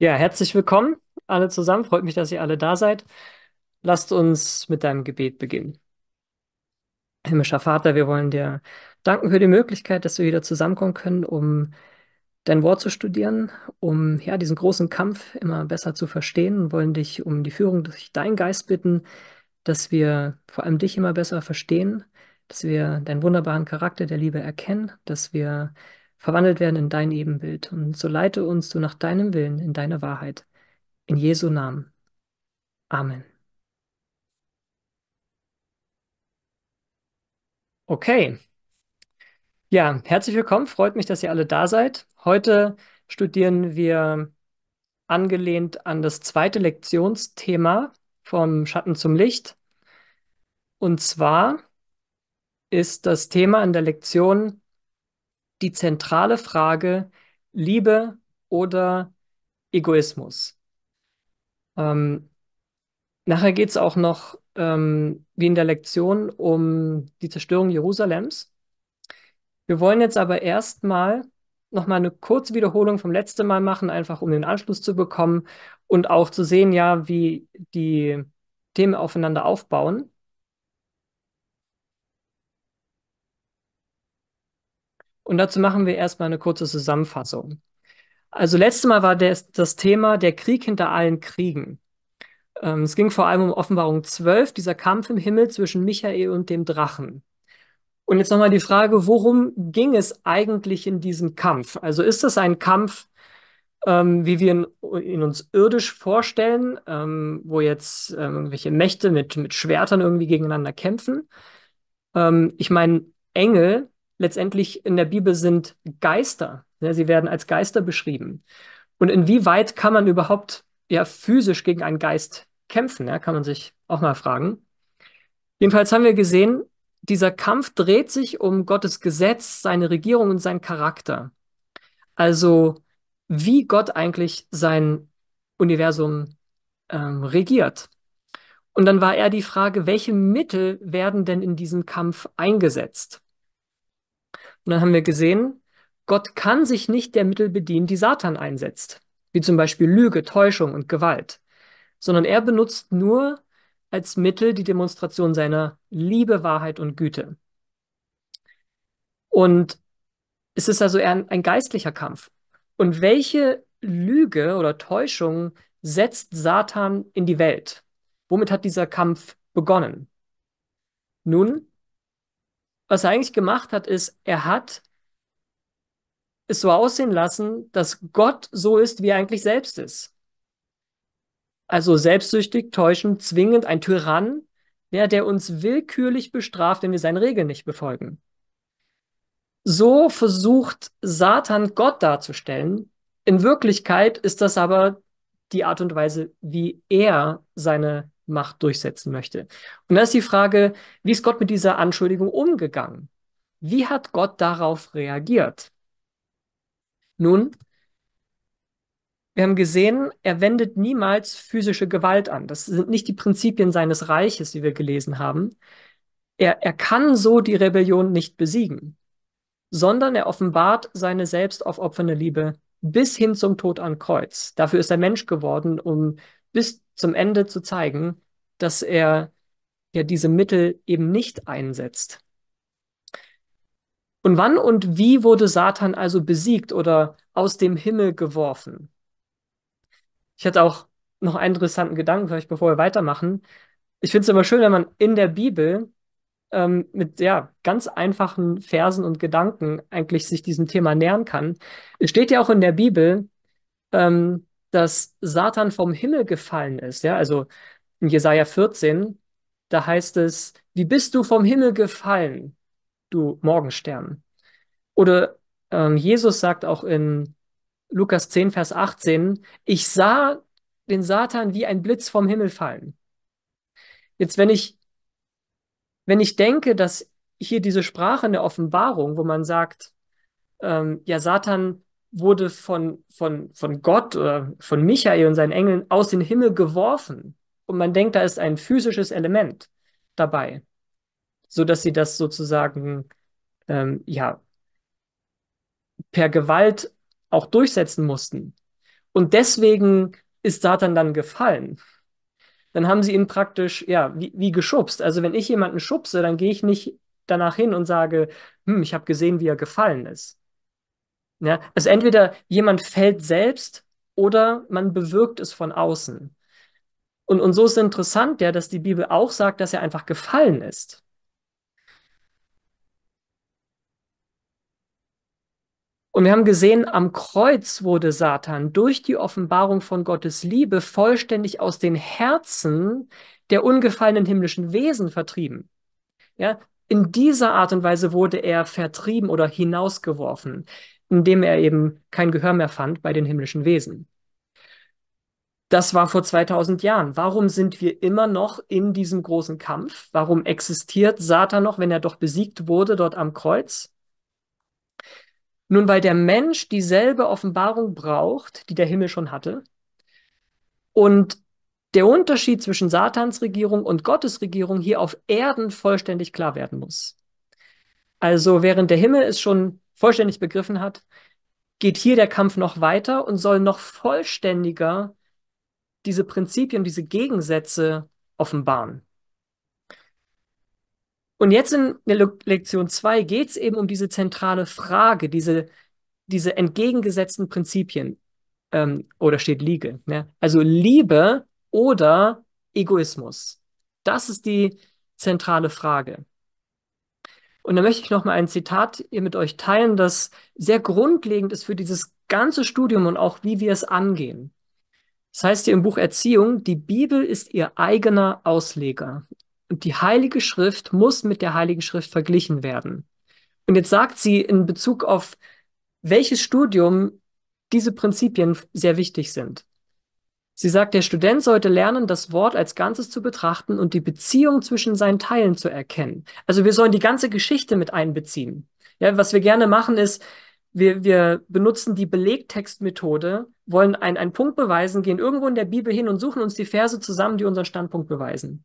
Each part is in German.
Ja, herzlich willkommen alle zusammen. Freut mich, dass ihr alle da seid. Lasst uns mit deinem Gebet beginnen. Himmlischer Vater, wir wollen dir danken für die Möglichkeit, dass wir wieder zusammenkommen können, um dein Wort zu studieren, um ja, diesen großen Kampf immer besser zu verstehen Wir wollen dich um die Führung durch deinen Geist bitten, dass wir vor allem dich immer besser verstehen, dass wir deinen wunderbaren Charakter der Liebe erkennen, dass wir verwandelt werden in dein Ebenbild. Und so leite uns du nach deinem Willen in deine Wahrheit. In Jesu Namen. Amen. Okay. Ja, herzlich willkommen. Freut mich, dass ihr alle da seid. Heute studieren wir angelehnt an das zweite Lektionsthema vom Schatten zum Licht. Und zwar ist das Thema in der Lektion die zentrale Frage Liebe oder Egoismus. Ähm, nachher geht es auch noch, ähm, wie in der Lektion, um die Zerstörung Jerusalems. Wir wollen jetzt aber erstmal nochmal eine kurze Wiederholung vom letzten Mal machen, einfach um den Anschluss zu bekommen und auch zu sehen, ja, wie die Themen aufeinander aufbauen. Und dazu machen wir erstmal eine kurze Zusammenfassung. Also letztes Mal war das, das Thema der Krieg hinter allen Kriegen. Ähm, es ging vor allem um Offenbarung 12, dieser Kampf im Himmel zwischen Michael und dem Drachen. Und jetzt nochmal die Frage, worum ging es eigentlich in diesem Kampf? Also ist das ein Kampf, ähm, wie wir ihn, ihn, uns irdisch vorstellen, ähm, wo jetzt ähm, irgendwelche Mächte mit, mit Schwertern irgendwie gegeneinander kämpfen? Ähm, ich meine, Engel letztendlich in der Bibel sind Geister. Ja, ne? sie werden als Geister beschrieben. Und inwieweit kann man überhaupt ja physisch gegen einen Geist kämpfen? Ja, kann man sich auch mal fragen. Jedenfalls haben wir gesehen, dieser Kampf dreht sich um Gottes Gesetz, seine Regierung und seinen Charakter. Also wie Gott eigentlich sein Universum ähm, regiert. Und dann war eher die Frage, welche Mittel werden denn in diesem Kampf eingesetzt? Und dann haben wir gesehen, Gott kann sich nicht der Mittel bedienen, die Satan einsetzt, wie zum Beispiel Lüge, Täuschung und Gewalt, sondern er benutzt nur als Mittel die Demonstration seiner Liebe, Wahrheit und Güte. Und es ist also ein, ein geistlicher Kampf. Und welche Lüge oder Täuschung setzt Satan in die Welt? Womit hat dieser Kampf begonnen? Nun, was er eigentlich gemacht hat, ist, er hat es so aussehen lassen, dass Gott so ist, wie er eigentlich selbst ist. Also selbstsüchtig, täuschend, zwingend, ein Tyrann, der, der uns willkürlich bestraft, wenn wir seine Regeln nicht befolgen. So versucht Satan Gott darzustellen. In Wirklichkeit ist das aber die Art und Weise, wie er seine Macht durchsetzen möchte. Und da ist die Frage, wie ist Gott mit dieser Anschuldigung umgegangen? Wie hat Gott darauf reagiert? Nun, wir haben gesehen, er wendet niemals physische Gewalt an. Das sind nicht die Prinzipien seines Reiches, wie wir gelesen haben. Er, er kann so die Rebellion nicht besiegen, sondern er offenbart seine selbst aufopfernde Liebe bis hin zum Tod am Kreuz. Dafür ist er Mensch geworden, um bis zum Ende zu zeigen, dass er ja diese Mittel eben nicht einsetzt. Und wann und wie wurde Satan also besiegt oder aus dem Himmel geworfen? Ich hatte auch noch einen interessanten Gedanken, vielleicht bevor wir weitermachen. Ich finde es immer schön, wenn man in der Bibel ähm, mit ja, ganz einfachen Versen und Gedanken eigentlich sich diesem Thema nähern kann. Es steht ja auch in der Bibel, ähm, dass Satan vom Himmel gefallen ist. Ja, also in Jesaja 14, da heißt es, wie bist du vom Himmel gefallen, du Morgenstern? Oder ähm, Jesus sagt auch in Lukas 10, Vers 18, ich sah den Satan wie ein Blitz vom Himmel fallen. Jetzt, wenn ich, wenn ich denke, dass hier diese Sprache in der Offenbarung, wo man sagt, ähm, ja, Satan wurde von, von, von Gott oder äh, von Michael und seinen Engeln aus den Himmel geworfen. Und man denkt, da ist ein physisches Element dabei, sodass sie das sozusagen ähm, ja, per Gewalt auch durchsetzen mussten. Und deswegen ist Satan dann gefallen. Dann haben sie ihn praktisch, ja, wie, wie geschubst. Also wenn ich jemanden schubse, dann gehe ich nicht danach hin und sage, hm, ich habe gesehen, wie er gefallen ist ja, also entweder jemand fällt selbst oder man bewirkt es von außen. Und, und so ist interessant, ja, dass die Bibel auch sagt, dass er einfach gefallen ist. Und wir haben gesehen, am Kreuz wurde Satan durch die Offenbarung von Gottes Liebe vollständig aus den Herzen der ungefallenen himmlischen Wesen vertrieben. Ja, in dieser Art und Weise wurde er vertrieben oder hinausgeworfen in dem er eben kein Gehör mehr fand bei den himmlischen Wesen. Das war vor 2000 Jahren. Warum sind wir immer noch in diesem großen Kampf? Warum existiert Satan noch, wenn er doch besiegt wurde dort am Kreuz? Nun, weil der Mensch dieselbe Offenbarung braucht, die der Himmel schon hatte. Und der Unterschied zwischen Satans Regierung und Gottes Regierung hier auf Erden vollständig klar werden muss. Also während der Himmel es schon vollständig begriffen hat, geht hier der Kampf noch weiter und soll noch vollständiger diese Prinzipien, diese Gegensätze offenbaren. Und jetzt in der Lektion 2 geht es eben um diese zentrale Frage, diese, diese entgegengesetzten Prinzipien. Ähm, oder steht Liege. Ne? Also Liebe oder Egoismus. Das ist die zentrale Frage. Und da möchte ich noch mal ein Zitat hier mit euch teilen, das sehr grundlegend ist für dieses ganze Studium und auch wie wir es angehen. Das heißt hier im Buch Erziehung, die Bibel ist ihr eigener Ausleger. Und die Heilige Schrift muss mit der Heiligen Schrift verglichen werden. Und jetzt sagt sie in Bezug auf welches Studium diese Prinzipien sehr wichtig sind. Sie sagt, der Student sollte lernen, das Wort als Ganzes zu betrachten und die Beziehung zwischen seinen Teilen zu erkennen. Also wir sollen die ganze Geschichte mit einbeziehen. Ja, was wir gerne machen ist, wir, wir benutzen die Belegtextmethode, wollen einen, einen Punkt beweisen, gehen irgendwo in der Bibel hin und suchen uns die Verse zusammen, die unseren Standpunkt beweisen.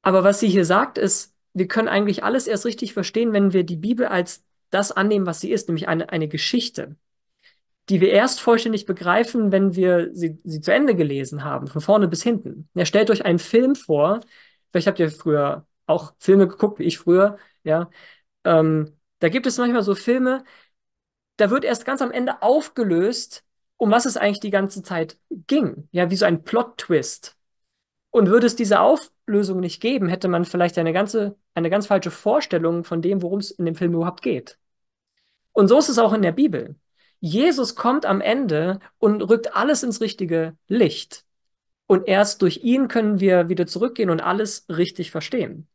Aber was sie hier sagt, ist, wir können eigentlich alles erst richtig verstehen, wenn wir die Bibel als das annehmen, was sie ist, nämlich eine, eine Geschichte die wir erst vollständig begreifen, wenn wir sie, sie zu Ende gelesen haben, von vorne bis hinten. Ja, stellt euch einen Film vor, vielleicht habt ihr früher auch Filme geguckt, wie ich früher, ja. Ähm, da gibt es manchmal so Filme, da wird erst ganz am Ende aufgelöst, um was es eigentlich die ganze Zeit ging. Ja, wie so ein Plot-Twist. Und würde es diese Auflösung nicht geben, hätte man vielleicht eine ganze, eine ganz falsche Vorstellung von dem, worum es in dem Film überhaupt geht. Und so ist es auch in der Bibel. Jesus kommt am Ende und rückt alles ins richtige Licht. Und erst durch ihn können wir wieder zurückgehen und alles richtig verstehen.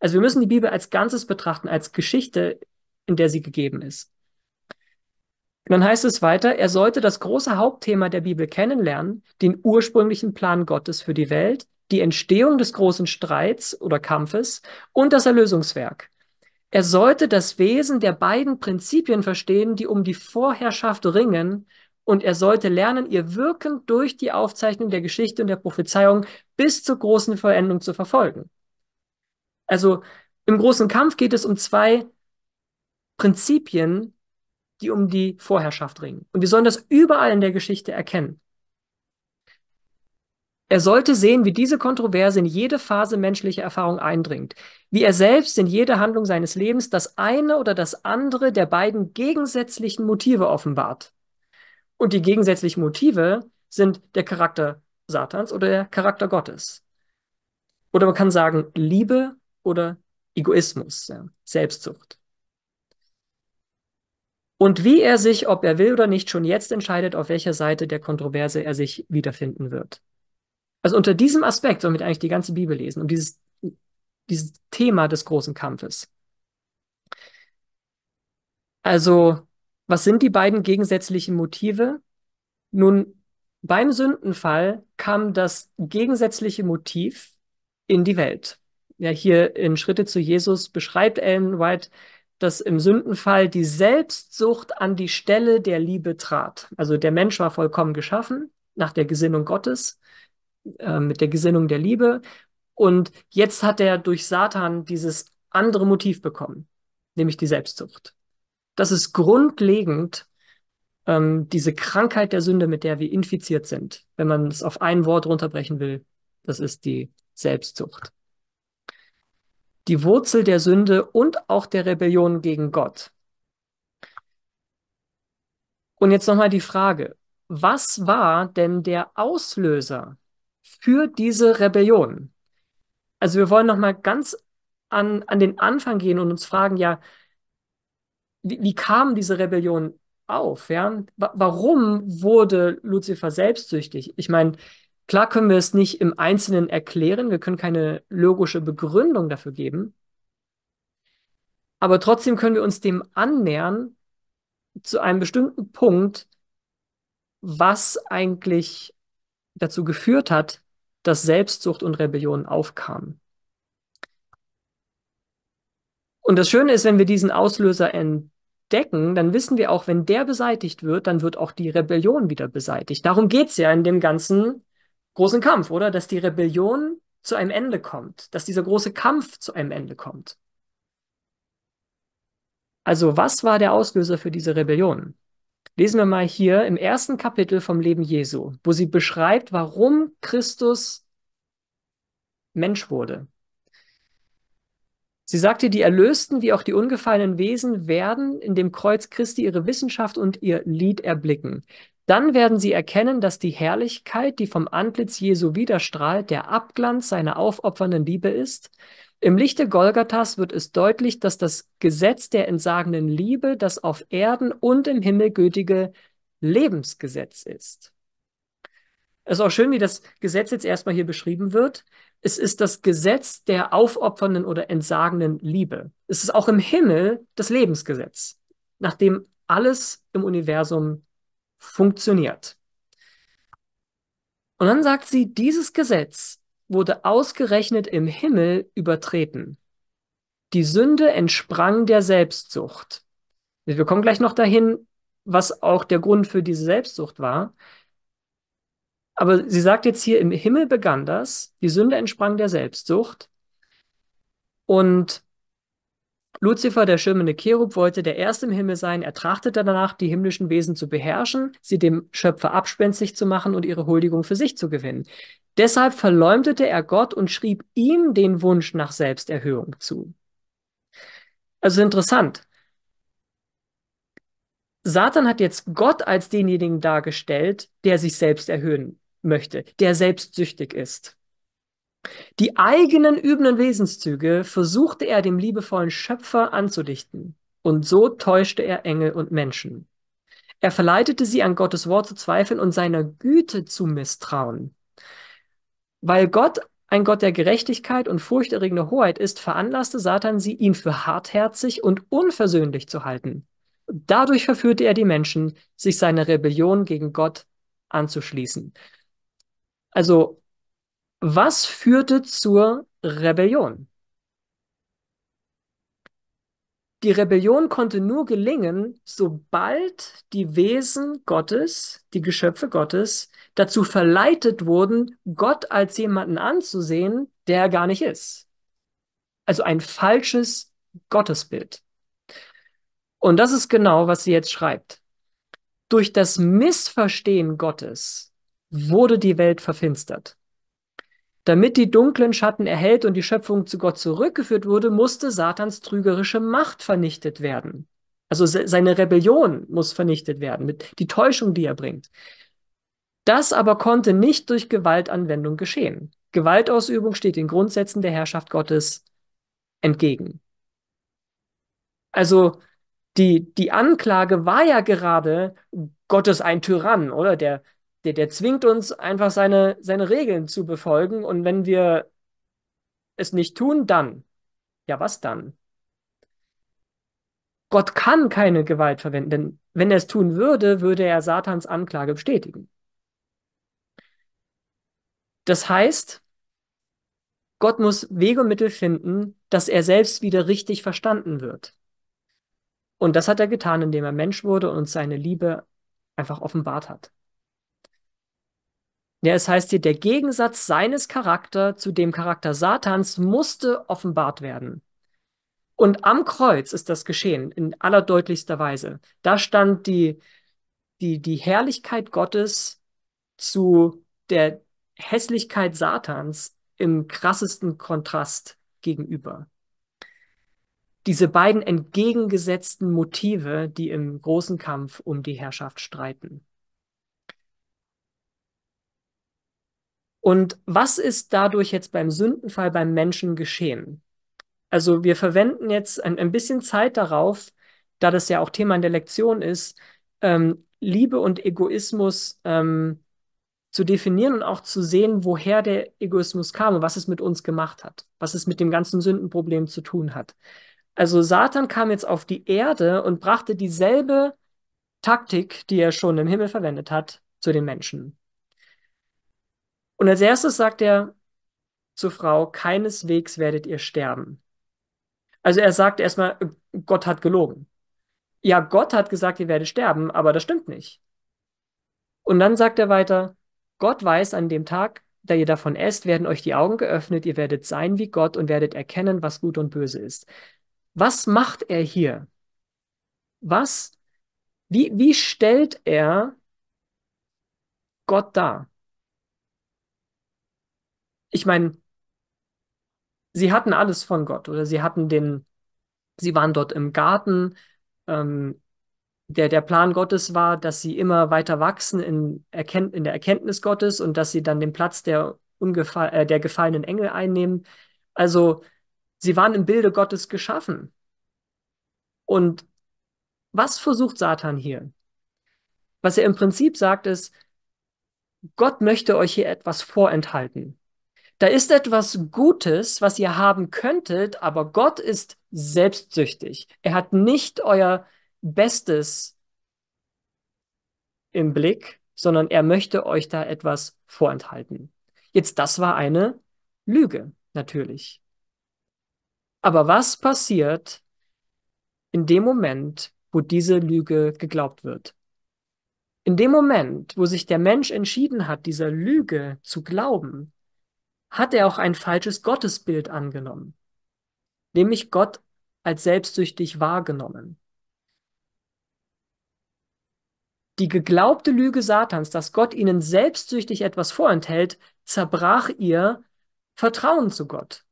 Also wir müssen die Bibel als Ganzes betrachten, als Geschichte, in der sie gegeben ist. Und dann heißt es weiter, er sollte das große Hauptthema der Bibel kennenlernen, den ursprünglichen Plan Gottes für die Welt, die Entstehung des großen Streits oder Kampfes und das Erlösungswerk. Er sollte das Wesen der beiden Prinzipien verstehen, die um die Vorherrschaft ringen, und er sollte lernen, ihr Wirken durch die Aufzeichnung der Geschichte und der Prophezeiung bis zur großen Vollendung zu verfolgen. Also im großen Kampf geht es um zwei Prinzipien, die um die Vorherrschaft ringen. Und wir sollen das überall in der Geschichte erkennen. Er sollte sehen, wie diese Kontroverse in jede Phase menschlicher Erfahrung eindringt, wie er selbst in jede Handlung seines Lebens das eine oder das andere der beiden gegensätzlichen Motive offenbart. Und die gegensätzlichen Motive sind der Charakter Satans oder der Charakter Gottes. Oder man kann sagen Liebe oder Egoismus, ja, Selbstsucht. Und wie er sich, ob er will oder nicht, schon jetzt entscheidet, auf welcher Seite der Kontroverse er sich wiederfinden wird. Also unter diesem Aspekt sollen wir eigentlich die ganze Bibel lesen, um dieses, dieses Thema des großen Kampfes. Also, was sind die beiden gegensätzlichen Motive? Nun, beim Sündenfall kam das gegensätzliche Motiv in die Welt. Ja, hier in Schritte zu Jesus beschreibt Ellen White, dass im Sündenfall die Selbstsucht an die Stelle der Liebe trat. Also der Mensch war vollkommen geschaffen nach der Gesinnung Gottes. Äh, mit der Gesinnung der Liebe. Und jetzt hat er durch Satan dieses andere Motiv bekommen, nämlich die Selbstsucht. Das ist grundlegend ähm, diese Krankheit der Sünde, mit der wir infiziert sind. Wenn man es auf ein Wort runterbrechen will, das ist die Selbstsucht. Die Wurzel der Sünde und auch der Rebellion gegen Gott. Und jetzt nochmal die Frage, was war denn der Auslöser für diese Rebellion. Also wir wollen nochmal ganz an, an den Anfang gehen und uns fragen, ja, wie, wie kam diese Rebellion auf? Ja? Warum wurde Luzifer selbstsüchtig? Ich meine, klar können wir es nicht im Einzelnen erklären, wir können keine logische Begründung dafür geben, aber trotzdem können wir uns dem annähern, zu einem bestimmten Punkt, was eigentlich dazu geführt hat, dass Selbstsucht und Rebellion aufkamen. Und das Schöne ist, wenn wir diesen Auslöser entdecken, dann wissen wir auch, wenn der beseitigt wird, dann wird auch die Rebellion wieder beseitigt. Darum geht es ja in dem ganzen großen Kampf, oder? Dass die Rebellion zu einem Ende kommt, dass dieser große Kampf zu einem Ende kommt. Also was war der Auslöser für diese Rebellion? Lesen wir mal hier im ersten Kapitel vom Leben Jesu, wo sie beschreibt, warum Christus Mensch wurde. Sie sagte, die Erlösten wie auch die ungefallenen Wesen werden in dem Kreuz Christi ihre Wissenschaft und ihr Lied erblicken. Dann werden sie erkennen, dass die Herrlichkeit, die vom Antlitz Jesu widerstrahlt, der Abglanz seiner aufopfernden Liebe ist im Lichte Golgathas wird es deutlich, dass das Gesetz der entsagenden Liebe das auf Erden und im Himmel gültige Lebensgesetz ist. Es ist auch schön, wie das Gesetz jetzt erstmal hier beschrieben wird. Es ist das Gesetz der aufopfernden oder entsagenden Liebe. Es ist auch im Himmel das Lebensgesetz, nach dem alles im Universum funktioniert. Und dann sagt sie, dieses Gesetz wurde ausgerechnet im Himmel übertreten. Die Sünde entsprang der Selbstsucht. Wir kommen gleich noch dahin, was auch der Grund für diese Selbstsucht war. Aber sie sagt jetzt hier, im Himmel begann das, die Sünde entsprang der Selbstsucht. Und Luzifer, der schirmende Cherub, wollte der Erste im Himmel sein. Er trachtete danach, die himmlischen Wesen zu beherrschen, sie dem Schöpfer abspenstig zu machen und ihre Huldigung für sich zu gewinnen. Deshalb verleumdete er Gott und schrieb ihm den Wunsch nach Selbsterhöhung zu. Also interessant. Satan hat jetzt Gott als denjenigen dargestellt, der sich selbst erhöhen möchte, der selbstsüchtig ist. Die eigenen übenden Wesenszüge versuchte er dem liebevollen Schöpfer anzudichten, und so täuschte er Engel und Menschen. Er verleitete sie an Gottes Wort zu zweifeln und seiner Güte zu misstrauen. Weil Gott ein Gott der Gerechtigkeit und furchterregender Hoheit ist, veranlasste Satan sie, ihn für hartherzig und unversöhnlich zu halten. Dadurch verführte er die Menschen, sich seiner Rebellion gegen Gott anzuschließen. Also was führte zur Rebellion? Die Rebellion konnte nur gelingen, sobald die Wesen Gottes, die Geschöpfe Gottes, dazu verleitet wurden, Gott als jemanden anzusehen, der er gar nicht ist. Also ein falsches Gottesbild. Und das ist genau, was sie jetzt schreibt. Durch das Missverstehen Gottes wurde die Welt verfinstert. Damit die dunklen Schatten erhellt und die Schöpfung zu Gott zurückgeführt wurde, musste Satans trügerische Macht vernichtet werden. Also seine Rebellion muss vernichtet werden, mit die Täuschung, die er bringt. Das aber konnte nicht durch Gewaltanwendung geschehen. Gewaltausübung steht den Grundsätzen der Herrschaft Gottes entgegen. Also die, die Anklage war ja gerade, Gottes ein Tyrann, oder? Der, der, der zwingt uns einfach seine, seine Regeln zu befolgen. Und wenn wir es nicht tun, dann. Ja, was dann? Gott kann keine Gewalt verwenden, denn wenn er es tun würde, würde er Satans Anklage bestätigen. Das heißt, Gott muss Wege und Mittel finden, dass er selbst wieder richtig verstanden wird. Und das hat er getan, indem er Mensch wurde und seine Liebe einfach offenbart hat. Ja, es heißt hier, der Gegensatz seines Charakters zu dem Charakter Satans musste offenbart werden. Und am Kreuz ist das geschehen, in allerdeutlichster Weise. Da stand die, die, die Herrlichkeit Gottes zu der Hässlichkeit Satans im krassesten Kontrast gegenüber. Diese beiden entgegengesetzten Motive, die im großen Kampf um die Herrschaft streiten. Und was ist dadurch jetzt beim Sündenfall beim Menschen geschehen? Also wir verwenden jetzt ein, ein bisschen Zeit darauf, da das ja auch Thema in der Lektion ist, ähm, Liebe und Egoismus ähm, zu definieren und auch zu sehen, woher der Egoismus kam und was es mit uns gemacht hat, was es mit dem ganzen Sündenproblem zu tun hat. Also Satan kam jetzt auf die Erde und brachte dieselbe Taktik, die er schon im Himmel verwendet hat, zu den Menschen. Und als erstes sagt er zur Frau, keineswegs werdet ihr sterben. Also er sagt erstmal, Gott hat gelogen. Ja, Gott hat gesagt, ihr werdet sterben, aber das stimmt nicht. Und dann sagt er weiter, Gott weiß an dem Tag, da ihr davon esst, werden euch die Augen geöffnet, ihr werdet sein wie Gott und werdet erkennen, was gut und böse ist. Was macht er hier? Was, wie, wie stellt er Gott dar? ich meine, sie hatten alles von Gott oder sie hatten den, sie waren dort im Garten. Ähm, der, der Plan Gottes war, dass sie immer weiter wachsen in, Erkennt, in der Erkenntnis Gottes und dass sie dann den Platz der, ungefa äh, der gefallenen Engel einnehmen. Also sie waren im Bilde Gottes geschaffen. Und was versucht Satan hier? Was er im Prinzip sagt ist, Gott möchte euch hier etwas vorenthalten. Da ist etwas Gutes, was ihr haben könntet, aber Gott ist selbstsüchtig. Er hat nicht euer Bestes im Blick, sondern er möchte euch da etwas vorenthalten. Jetzt, das war eine Lüge, natürlich. Aber was passiert in dem Moment, wo diese Lüge geglaubt wird? In dem Moment, wo sich der Mensch entschieden hat, dieser Lüge zu glauben, hat er auch ein falsches Gottesbild angenommen, nämlich Gott als selbstsüchtig wahrgenommen. Die geglaubte Lüge Satans, dass Gott ihnen selbstsüchtig etwas vorenthält, zerbrach ihr Vertrauen zu Gott.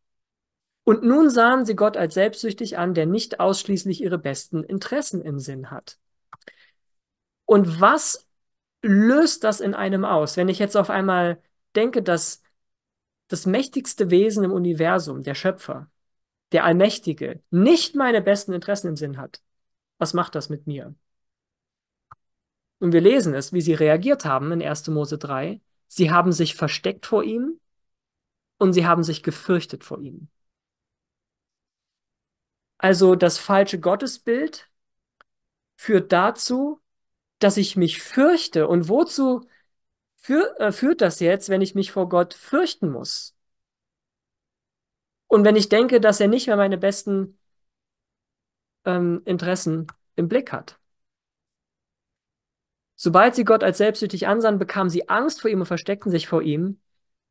Und nun sahen sie Gott als selbstsüchtig an, der nicht ausschließlich ihre besten Interessen im Sinn hat. Und was löst das in einem aus? Wenn ich jetzt auf einmal denke, dass das mächtigste Wesen im Universum, der Schöpfer, der Allmächtige, nicht meine besten Interessen im Sinn hat, was macht das mit mir? Und wir lesen es, wie sie reagiert haben in 1. Mose 3. Sie haben sich versteckt vor ihm und sie haben sich gefürchtet vor ihm. Also das falsche Gottesbild führt dazu, dass ich mich fürchte. Und wozu für, äh, führt das jetzt, wenn ich mich vor Gott fürchten muss? Und wenn ich denke, dass er nicht mehr meine besten ähm, Interessen im Blick hat? Sobald sie Gott als selbstsüchtig ansahen, bekamen sie Angst vor ihm und versteckten sich vor ihm.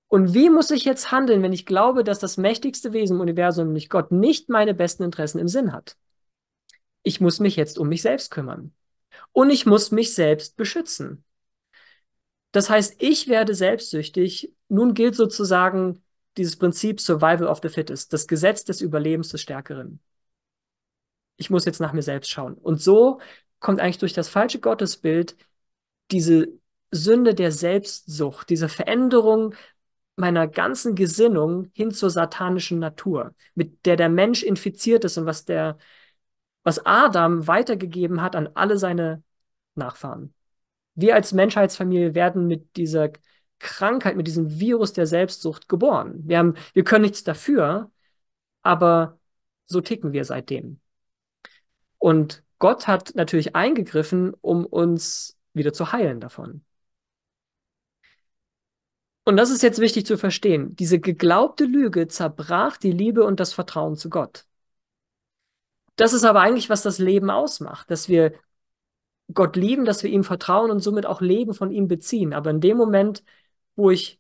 Und wie muss ich jetzt handeln, wenn ich glaube, dass das mächtigste Wesen im Universum, nämlich Gott, nicht meine besten Interessen im Sinn hat? Ich muss mich jetzt um mich selbst kümmern. Und ich muss mich selbst beschützen. Das heißt, ich werde selbstsüchtig. Nun gilt sozusagen dieses Prinzip Survival of the Fittest, das Gesetz des Überlebens des Stärkeren. Ich muss jetzt nach mir selbst schauen. Und so kommt eigentlich durch das falsche Gottesbild diese Sünde der Selbstsucht, diese Veränderung meiner ganzen Gesinnung hin zur satanischen Natur, mit der der Mensch infiziert ist und was der, was Adam weitergegeben hat an alle seine Nachfahren. Wir als Menschheitsfamilie werden mit dieser Krankheit, mit diesem Virus der Selbstsucht geboren. Wir, haben, wir können nichts dafür, aber so ticken wir seitdem. Und Gott hat natürlich eingegriffen, um uns wieder zu heilen davon. Und das ist jetzt wichtig zu verstehen. Diese geglaubte Lüge zerbrach die Liebe und das Vertrauen zu Gott. Das ist aber eigentlich, was das Leben ausmacht, dass wir Gott lieben, dass wir ihm vertrauen und somit auch Leben von ihm beziehen. Aber in dem Moment, wo ich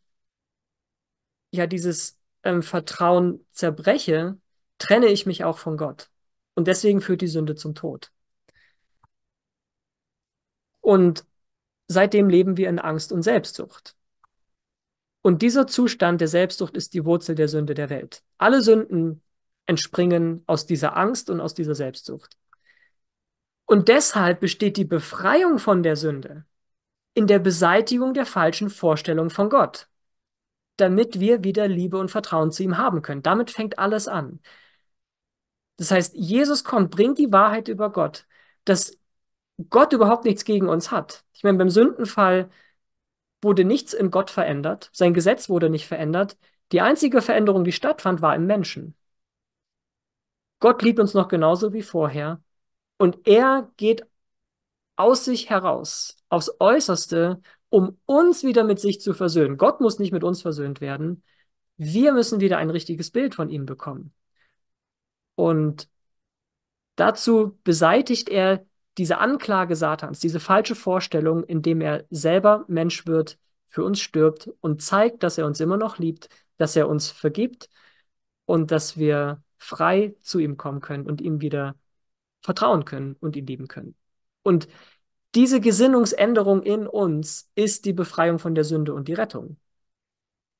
ja dieses ähm, Vertrauen zerbreche, trenne ich mich auch von Gott. Und deswegen führt die Sünde zum Tod. Und seitdem leben wir in Angst und Selbstsucht. Und dieser Zustand der Selbstsucht ist die Wurzel der Sünde der Welt. Alle Sünden entspringen aus dieser Angst und aus dieser Selbstsucht. Und deshalb besteht die Befreiung von der Sünde in der Beseitigung der falschen Vorstellung von Gott, damit wir wieder Liebe und Vertrauen zu ihm haben können. Damit fängt alles an. Das heißt, Jesus kommt, bringt die Wahrheit über Gott, dass Gott überhaupt nichts gegen uns hat. Ich meine, beim Sündenfall wurde nichts in Gott verändert, sein Gesetz wurde nicht verändert. Die einzige Veränderung, die stattfand, war im Menschen. Gott liebt uns noch genauso wie vorher und er geht aus sich heraus, aufs Äußerste, um uns wieder mit sich zu versöhnen. Gott muss nicht mit uns versöhnt werden. Wir müssen wieder ein richtiges Bild von ihm bekommen. Und dazu beseitigt er diese Anklage Satans, diese falsche Vorstellung, indem er selber Mensch wird, für uns stirbt und zeigt, dass er uns immer noch liebt, dass er uns vergibt und dass wir frei zu ihm kommen können und ihm wieder vertrauen können und ihn lieben können. Und diese Gesinnungsänderung in uns ist die Befreiung von der Sünde und die Rettung.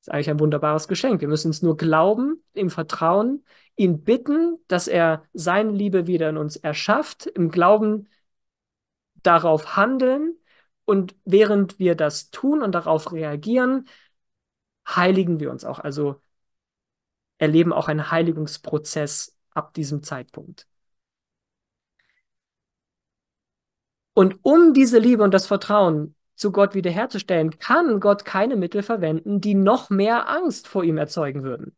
Das ist eigentlich ein wunderbares Geschenk. Wir müssen es nur glauben, ihm vertrauen, ihn bitten, dass er seine Liebe wieder in uns erschafft, im Glauben darauf handeln und während wir das tun und darauf reagieren, heiligen wir uns auch, also erleben auch einen Heiligungsprozess ab diesem Zeitpunkt. Und um diese Liebe und das Vertrauen zu Gott wiederherzustellen, kann Gott keine Mittel verwenden, die noch mehr Angst vor ihm erzeugen würden.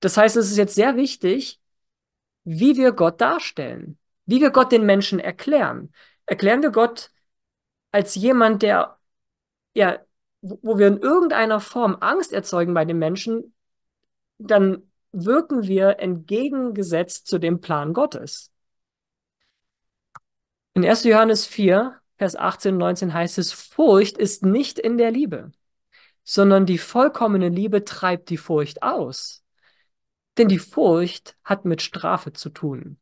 Das heißt, es ist jetzt sehr wichtig, wie wir Gott darstellen, wie wir Gott den Menschen erklären. Erklären wir Gott als jemand, der, ja, wo wir in irgendeiner Form Angst erzeugen bei den Menschen, dann wirken wir entgegengesetzt zu dem Plan Gottes. In 1. Johannes 4, Vers 18 und 19 heißt es, Furcht ist nicht in der Liebe, sondern die vollkommene Liebe treibt die Furcht aus. Denn die Furcht hat mit Strafe zu tun.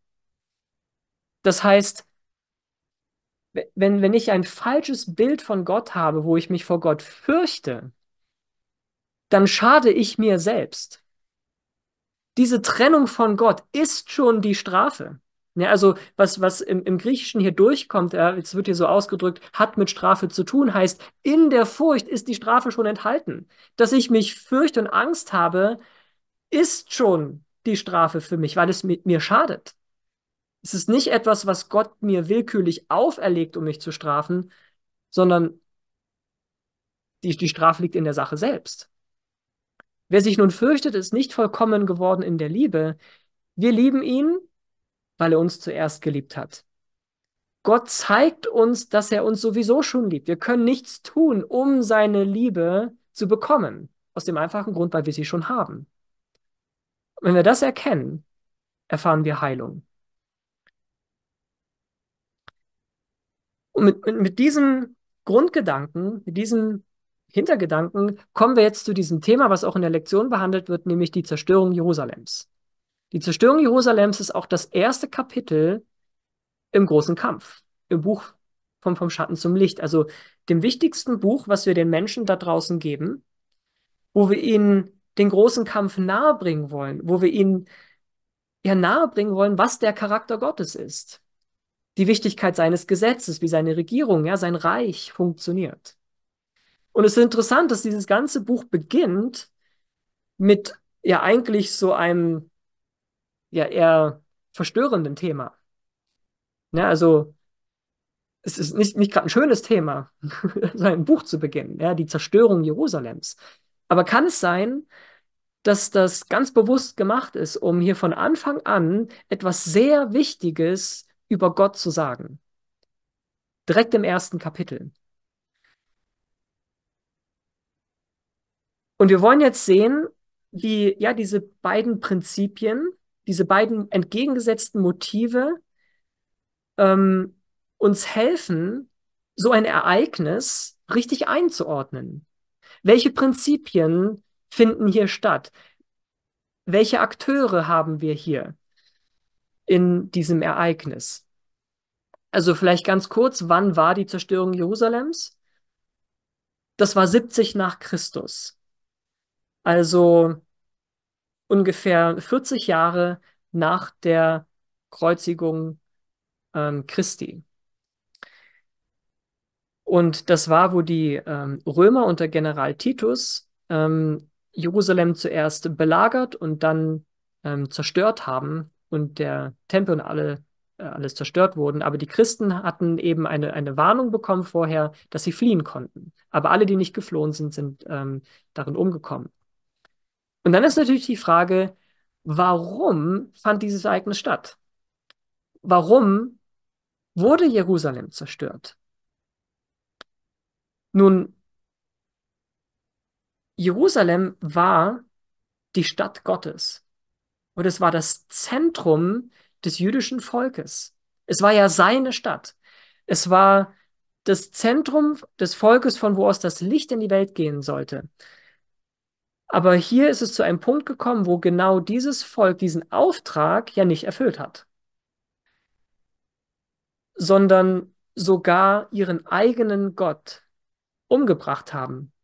Das heißt, wenn, wenn ich ein falsches Bild von Gott habe, wo ich mich vor Gott fürchte, dann schade ich mir selbst. Diese Trennung von Gott ist schon die Strafe. Ja, also was, was im, im Griechischen hier durchkommt, ja, jetzt wird hier so ausgedrückt, hat mit Strafe zu tun, heißt, in der Furcht ist die Strafe schon enthalten. Dass ich mich fürchte und Angst habe, ist schon die Strafe für mich, weil es mit mir schadet. Es ist nicht etwas, was Gott mir willkürlich auferlegt, um mich zu strafen, sondern die, die Strafe liegt in der Sache selbst. Wer sich nun fürchtet, ist nicht vollkommen geworden in der Liebe. Wir lieben ihn, weil er uns zuerst geliebt hat. Gott zeigt uns, dass er uns sowieso schon liebt. Wir können nichts tun, um seine Liebe zu bekommen. Aus dem einfachen Grund, weil wir sie schon haben. Und Wenn wir das erkennen, erfahren wir Heilung. Und mit, mit diesem Grundgedanken, mit diesem Hintergedanken kommen wir jetzt zu diesem Thema, was auch in der Lektion behandelt wird, nämlich die Zerstörung Jerusalems. Die Zerstörung Jerusalems ist auch das erste Kapitel im großen Kampf, im Buch vom, vom Schatten zum Licht, also dem wichtigsten Buch, was wir den Menschen da draußen geben, wo wir ihnen den großen Kampf nahebringen wollen, wo wir ihnen ja nahebringen wollen, was der Charakter Gottes ist, die Wichtigkeit seines Gesetzes, wie seine Regierung, ja, sein Reich funktioniert. Und es ist interessant, dass dieses ganze Buch beginnt mit ja eigentlich so einem ja eher verstörenden Thema. Ja, ne, also es ist nicht, nicht gerade ein schönes Thema, sein Buch zu beginnen, ja, die Zerstörung Jerusalems. Aber kann es sein, dass das ganz bewusst gemacht ist, um hier von Anfang an etwas sehr Wichtiges über Gott zu sagen? Direkt im ersten Kapitel. Und wir wollen jetzt sehen, wie ja diese beiden Prinzipien diese beiden entgegengesetzten Motive ähm, uns helfen, so ein Ereignis richtig einzuordnen. Welche Prinzipien finden hier statt? Welche Akteure haben wir hier in diesem Ereignis? Also vielleicht ganz kurz, wann war die Zerstörung Jerusalems? Das war 70 nach Christus. Also ungefähr 40 Jahre nach der Kreuzigung ähm, Christi. Und das war, wo die ähm, Römer unter General Titus ähm, Jerusalem zuerst belagert und dann ähm, zerstört haben und der Tempel und alle äh, alles zerstört wurden. Aber die Christen hatten eben eine, eine Warnung bekommen vorher, dass sie fliehen konnten. Aber alle, die nicht geflohen sind, sind ähm, darin umgekommen. Und dann ist natürlich die Frage, warum fand dieses Ereignis statt? Warum wurde Jerusalem zerstört? Nun, Jerusalem war die Stadt Gottes und es war das Zentrum des jüdischen Volkes. Es war ja seine Stadt. Es war das Zentrum des Volkes, von wo aus das Licht in die Welt gehen sollte. Aber hier ist es zu einem Punkt gekommen, wo genau dieses Volk diesen Auftrag ja nicht erfüllt hat, sondern sogar ihren eigenen Gott umgebracht haben,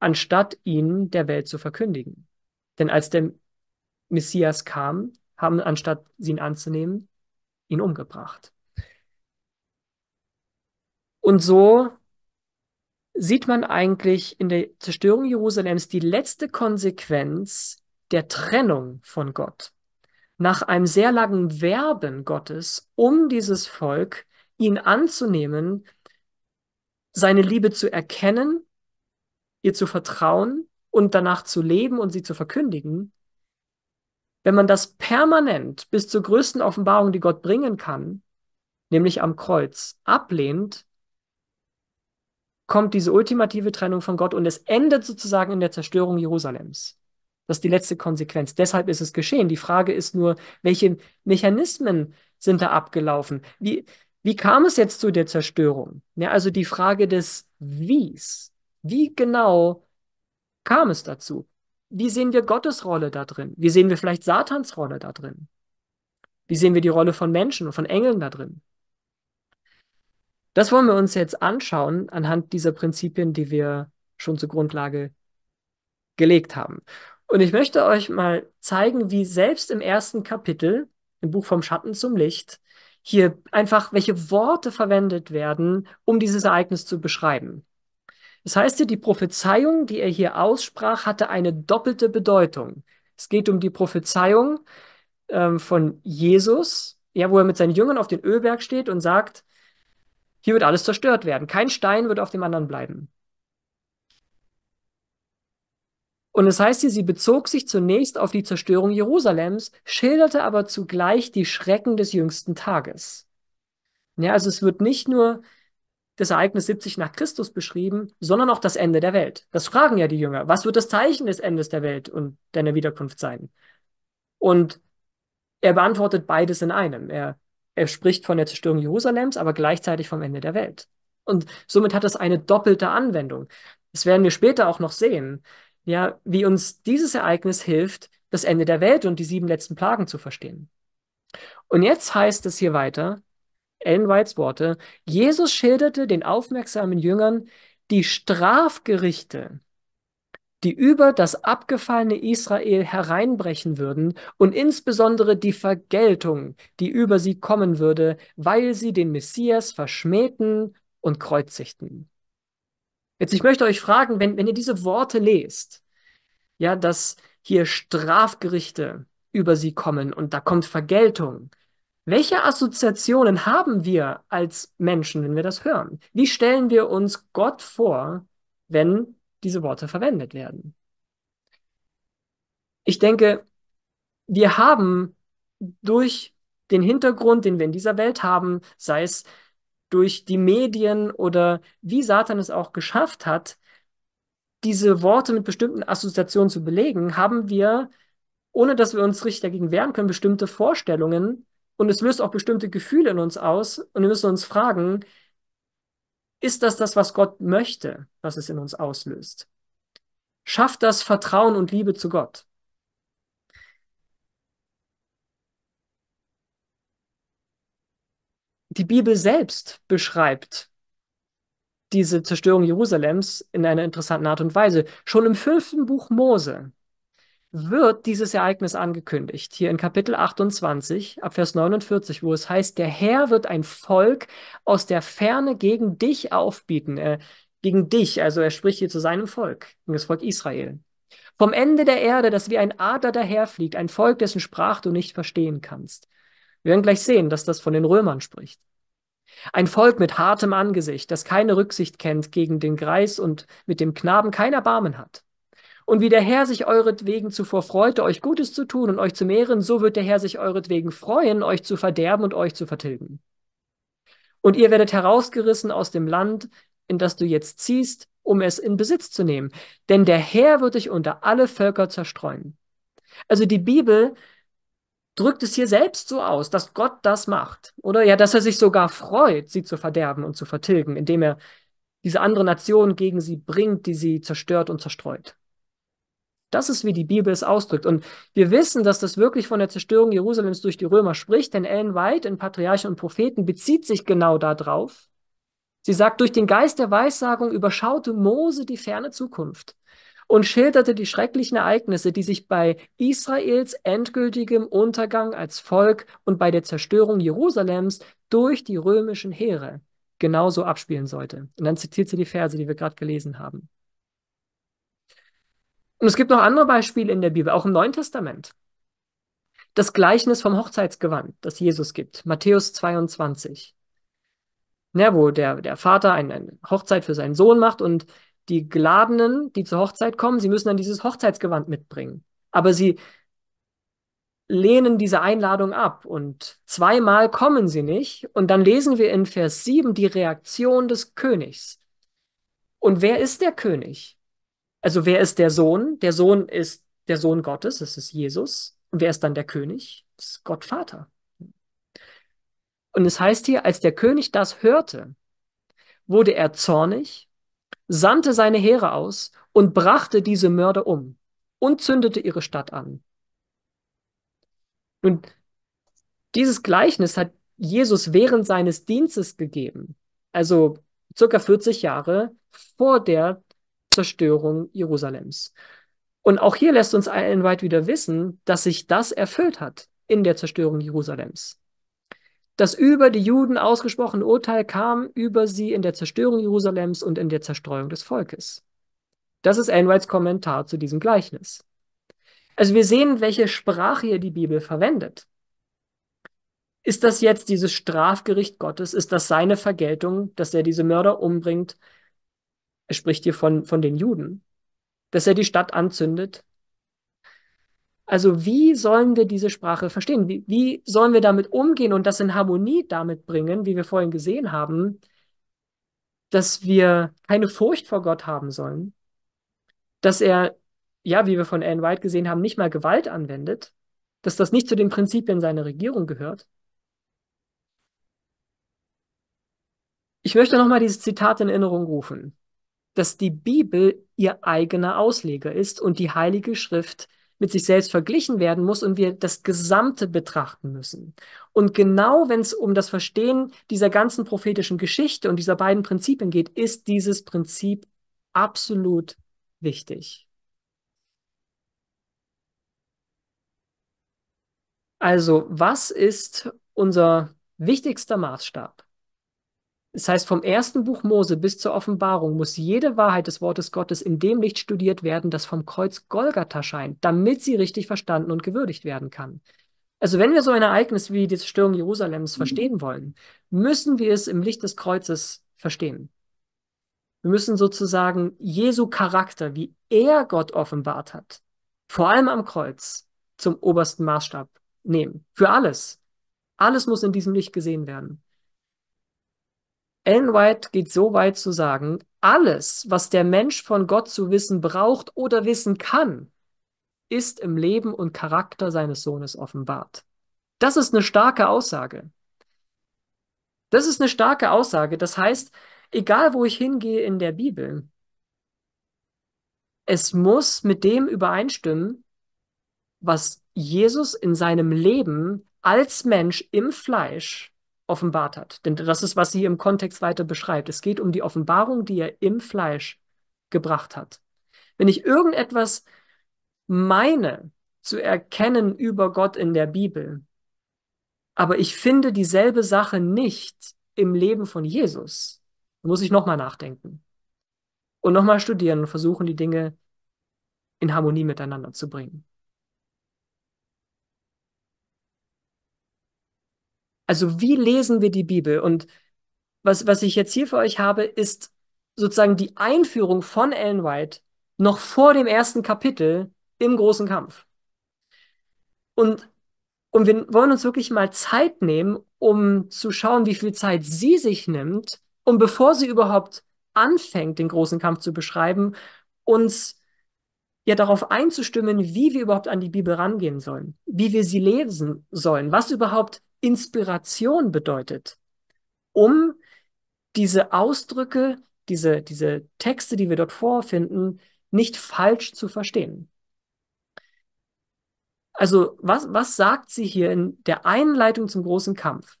anstatt ihn der Welt zu verkündigen. Denn als der Messias kam, haben anstatt sie ihn anzunehmen, ihn umgebracht. Und so sieht man eigentlich in der Zerstörung Jerusalems die letzte Konsequenz der Trennung von Gott. Nach einem sehr langen Werben Gottes um dieses Volk, ihn anzunehmen, seine Liebe zu erkennen, ihr zu vertrauen und danach zu leben und sie zu verkündigen, wenn man das permanent bis zur größten Offenbarung, die Gott bringen kann, nämlich am Kreuz, ablehnt, kommt diese ultimative Trennung von Gott und es endet sozusagen in der Zerstörung Jerusalems. Das ist die letzte Konsequenz. Deshalb ist es geschehen. Die Frage ist nur, welche Mechanismen sind da abgelaufen? Wie, wie kam es jetzt zu der Zerstörung? Ja, also die Frage des Wies. Wie genau kam es dazu? Wie sehen wir Gottes Rolle da drin? Wie sehen wir vielleicht Satans Rolle da drin? Wie sehen wir die Rolle von Menschen und von Engeln da drin? Das wollen wir uns jetzt anschauen anhand dieser Prinzipien, die wir schon zur Grundlage gelegt haben. Und ich möchte euch mal zeigen, wie selbst im ersten Kapitel, im Buch vom Schatten zum Licht, hier einfach welche Worte verwendet werden, um dieses Ereignis zu beschreiben. Das heißt hier, die Prophezeiung, die er hier aussprach, hatte eine doppelte Bedeutung. Es geht um die Prophezeiung ähm, von Jesus, ja, wo er mit seinen Jüngern auf den Ölberg steht und sagt, hier wird alles zerstört werden. Kein Stein wird auf dem anderen bleiben. Und es heißt hier, sie bezog sich zunächst auf die Zerstörung Jerusalems, schilderte aber zugleich die Schrecken des jüngsten Tages. Ja, also es wird nicht nur das Ereignis 70 nach Christus beschrieben, sondern auch das Ende der Welt. Das fragen ja die Jünger. Was wird das Zeichen des Endes der Welt und deiner Wiederkunft sein? Und er beantwortet beides in einem. Er er spricht von der Zerstörung Jerusalems, aber gleichzeitig vom Ende der Welt. Und somit hat das eine doppelte Anwendung. Das werden wir später auch noch sehen, ja, wie uns dieses Ereignis hilft, das Ende der Welt und die sieben letzten Plagen zu verstehen. Und jetzt heißt es hier weiter, Ellen Whites Worte, Jesus schilderte den aufmerksamen Jüngern die Strafgerichte die über das abgefallene Israel hereinbrechen würden und insbesondere die Vergeltung, die über sie kommen würde, weil sie den Messias verschmähten und kreuzigten. Jetzt, ich möchte euch fragen, wenn, wenn ihr diese Worte lest, ja, dass hier Strafgerichte über sie kommen und da kommt Vergeltung. Welche Assoziationen haben wir als Menschen, wenn wir das hören? Wie stellen wir uns Gott vor, wenn diese Worte verwendet werden. Ich denke, wir haben durch den Hintergrund, den wir in dieser Welt haben, sei es durch die Medien oder wie Satan es auch geschafft hat, diese Worte mit bestimmten Assoziationen zu belegen, haben wir, ohne dass wir uns richtig dagegen wehren können, bestimmte Vorstellungen und es löst auch bestimmte Gefühle in uns aus und wir müssen uns fragen, ist das das, was Gott möchte, was es in uns auslöst? Schafft das Vertrauen und Liebe zu Gott? Die Bibel selbst beschreibt diese Zerstörung Jerusalems in einer interessanten Art und Weise. Schon im fünften Buch Mose wird dieses Ereignis angekündigt. Hier in Kapitel 28, ab Vers 49, wo es heißt, der Herr wird ein Volk aus der Ferne gegen dich aufbieten, äh, gegen dich, also er spricht hier zu seinem Volk, gegen das Volk Israel. Vom Ende der Erde, das wie ein Adler daherfliegt, ein Volk, dessen Sprach du nicht verstehen kannst. Wir werden gleich sehen, dass das von den Römern spricht. Ein Volk mit hartem Angesicht, das keine Rücksicht kennt gegen den Greis und mit dem Knaben kein Erbarmen hat. Und wie der Herr sich euretwegen zuvor freute, euch Gutes zu tun und euch zu mehren, so wird der Herr sich euretwegen freuen, euch zu verderben und euch zu vertilgen. Und ihr werdet herausgerissen aus dem Land, in das du jetzt ziehst, um es in Besitz zu nehmen. Denn der Herr wird dich unter alle Völker zerstreuen. Also die Bibel drückt es hier selbst so aus, dass Gott das macht. Oder ja, dass er sich sogar freut, sie zu verderben und zu vertilgen, indem er diese andere Nation gegen sie bringt, die sie zerstört und zerstreut. Das ist, wie die Bibel es ausdrückt. Und wir wissen, dass das wirklich von der Zerstörung Jerusalems durch die Römer spricht, denn Ellen White in Patriarchen und Propheten bezieht sich genau darauf. Sie sagt, durch den Geist der Weissagung überschaute Mose die ferne Zukunft und schilderte die schrecklichen Ereignisse, die sich bei Israels endgültigem Untergang als Volk und bei der Zerstörung Jerusalems durch die römischen Heere genauso abspielen sollte. Und dann zitiert sie die Verse, die wir gerade gelesen haben. Und es gibt noch andere Beispiele in der Bibel, auch im Neuen Testament. Das Gleichnis vom Hochzeitsgewand, das Jesus gibt, Matthäus 22. Ja, ne, wo der, der Vater eine, eine Hochzeit für seinen Sohn macht und die Geladenen, die zur Hochzeit kommen, sie müssen dann dieses Hochzeitsgewand mitbringen. Aber sie lehnen diese Einladung ab und zweimal kommen sie nicht. Und dann lesen wir in Vers 7 die Reaktion des Königs. Und wer ist der König? Also wer ist der Sohn? Der Sohn ist der Sohn Gottes, das ist Jesus. Und wer ist dann der König? Das ist Gott Vater. Und es heißt hier, als der König das hörte, wurde er zornig, sandte seine Heere aus und brachte diese Mörder um und zündete ihre Stadt an. Nun, dieses Gleichnis hat Jesus während seines Dienstes gegeben, also circa 40 Jahre vor der Zerstörung Jerusalems. Und auch hier lässt uns Ellen White wieder wissen, dass sich das erfüllt hat in der Zerstörung Jerusalems. Das über die Juden ausgesprochene Urteil kam über sie in der Zerstörung Jerusalems und in der Zerstreuung des Volkes. Das ist Ellen Whites Kommentar zu diesem Gleichnis. Also wir sehen, welche Sprache hier die Bibel verwendet. Ist das jetzt dieses Strafgericht Gottes? Ist das seine Vergeltung, dass er diese Mörder umbringt? Er spricht hier von, von den Juden, dass er die Stadt anzündet. Also wie sollen wir diese Sprache verstehen? Wie, wie sollen wir damit umgehen und das in Harmonie damit bringen, wie wir vorhin gesehen haben, dass wir keine Furcht vor Gott haben sollen, dass er, ja, wie wir von Anne White gesehen haben, nicht mal Gewalt anwendet, dass das nicht zu den Prinzipien seiner Regierung gehört. Ich möchte nochmal dieses Zitat in Erinnerung rufen dass die Bibel ihr eigener Ausleger ist und die Heilige Schrift mit sich selbst verglichen werden muss und wir das Gesamte betrachten müssen. Und genau wenn es um das Verstehen dieser ganzen prophetischen Geschichte und dieser beiden Prinzipien geht, ist dieses Prinzip absolut wichtig. Also, was ist unser wichtigster Maßstab? Das heißt, vom ersten Buch Mose bis zur Offenbarung muss jede Wahrheit des Wortes Gottes in dem Licht studiert werden, das vom Kreuz Golgatha scheint, damit sie richtig verstanden und gewürdigt werden kann. Also wenn wir so ein Ereignis wie die Zerstörung Jerusalems mhm. verstehen wollen, müssen wir es im Licht des Kreuzes verstehen. Wir müssen sozusagen Jesu Charakter, wie er Gott offenbart hat, vor allem am Kreuz, zum obersten Maßstab nehmen. Für alles. Alles muss in diesem Licht gesehen werden. Ellen White geht so weit zu sagen, alles, was der Mensch von Gott zu wissen braucht oder wissen kann, ist im Leben und Charakter seines Sohnes offenbart. Das ist eine starke Aussage. Das ist eine starke Aussage. Das heißt, egal wo ich hingehe in der Bibel, es muss mit dem übereinstimmen, was Jesus in seinem Leben als Mensch im Fleisch offenbart hat. Denn das ist, was sie im Kontext weiter beschreibt. Es geht um die Offenbarung, die er im Fleisch gebracht hat. Wenn ich irgendetwas meine zu erkennen über Gott in der Bibel, aber ich finde dieselbe Sache nicht im Leben von Jesus, muss ich nochmal nachdenken und nochmal studieren und versuchen, die Dinge in Harmonie miteinander zu bringen. Also wie lesen wir die Bibel? Und was, was ich jetzt hier für euch habe, ist sozusagen die Einführung von Ellen White noch vor dem ersten Kapitel im großen Kampf. Und, und wir wollen uns wirklich mal Zeit nehmen, um zu schauen, wie viel Zeit sie sich nimmt, um bevor sie überhaupt anfängt, den großen Kampf zu beschreiben, uns ja darauf einzustimmen, wie wir überhaupt an die Bibel rangehen sollen, wie wir sie lesen sollen, was überhaupt Inspiration bedeutet, um diese Ausdrücke, diese, diese Texte, die wir dort vorfinden, nicht falsch zu verstehen. Also was, was sagt sie hier in der Einleitung zum großen Kampf?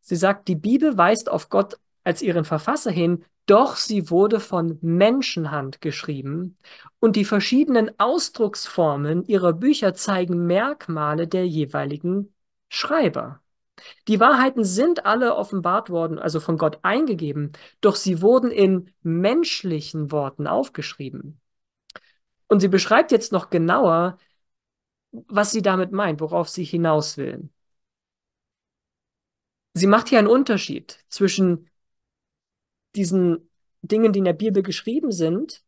Sie sagt, die Bibel weist auf Gott als ihren Verfasser hin, doch sie wurde von Menschenhand geschrieben und die verschiedenen Ausdrucksformen ihrer Bücher zeigen Merkmale der jeweiligen Schreiber. Die Wahrheiten sind alle offenbart worden, also von Gott eingegeben, doch sie wurden in menschlichen Worten aufgeschrieben. Und sie beschreibt jetzt noch genauer, was sie damit meint, worauf sie hinaus will. Sie macht hier einen Unterschied zwischen diesen Dingen, die in der Bibel geschrieben sind,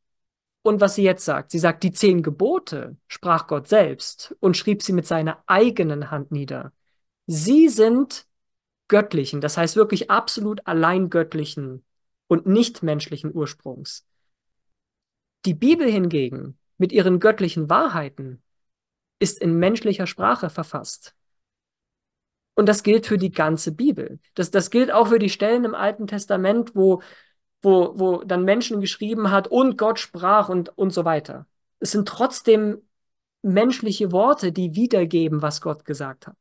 und was sie jetzt sagt. Sie sagt, die zehn Gebote sprach Gott selbst und schrieb sie mit seiner eigenen Hand nieder. Sie sind göttlichen, das heißt wirklich absolut allein göttlichen und nicht menschlichen Ursprungs. Die Bibel hingegen mit ihren göttlichen Wahrheiten ist in menschlicher Sprache verfasst. Und das gilt für die ganze Bibel. Das, das gilt auch für die Stellen im Alten Testament, wo, wo, wo dann Menschen geschrieben hat und Gott sprach und, und so weiter. Es sind trotzdem menschliche Worte, die wiedergeben, was Gott gesagt hat.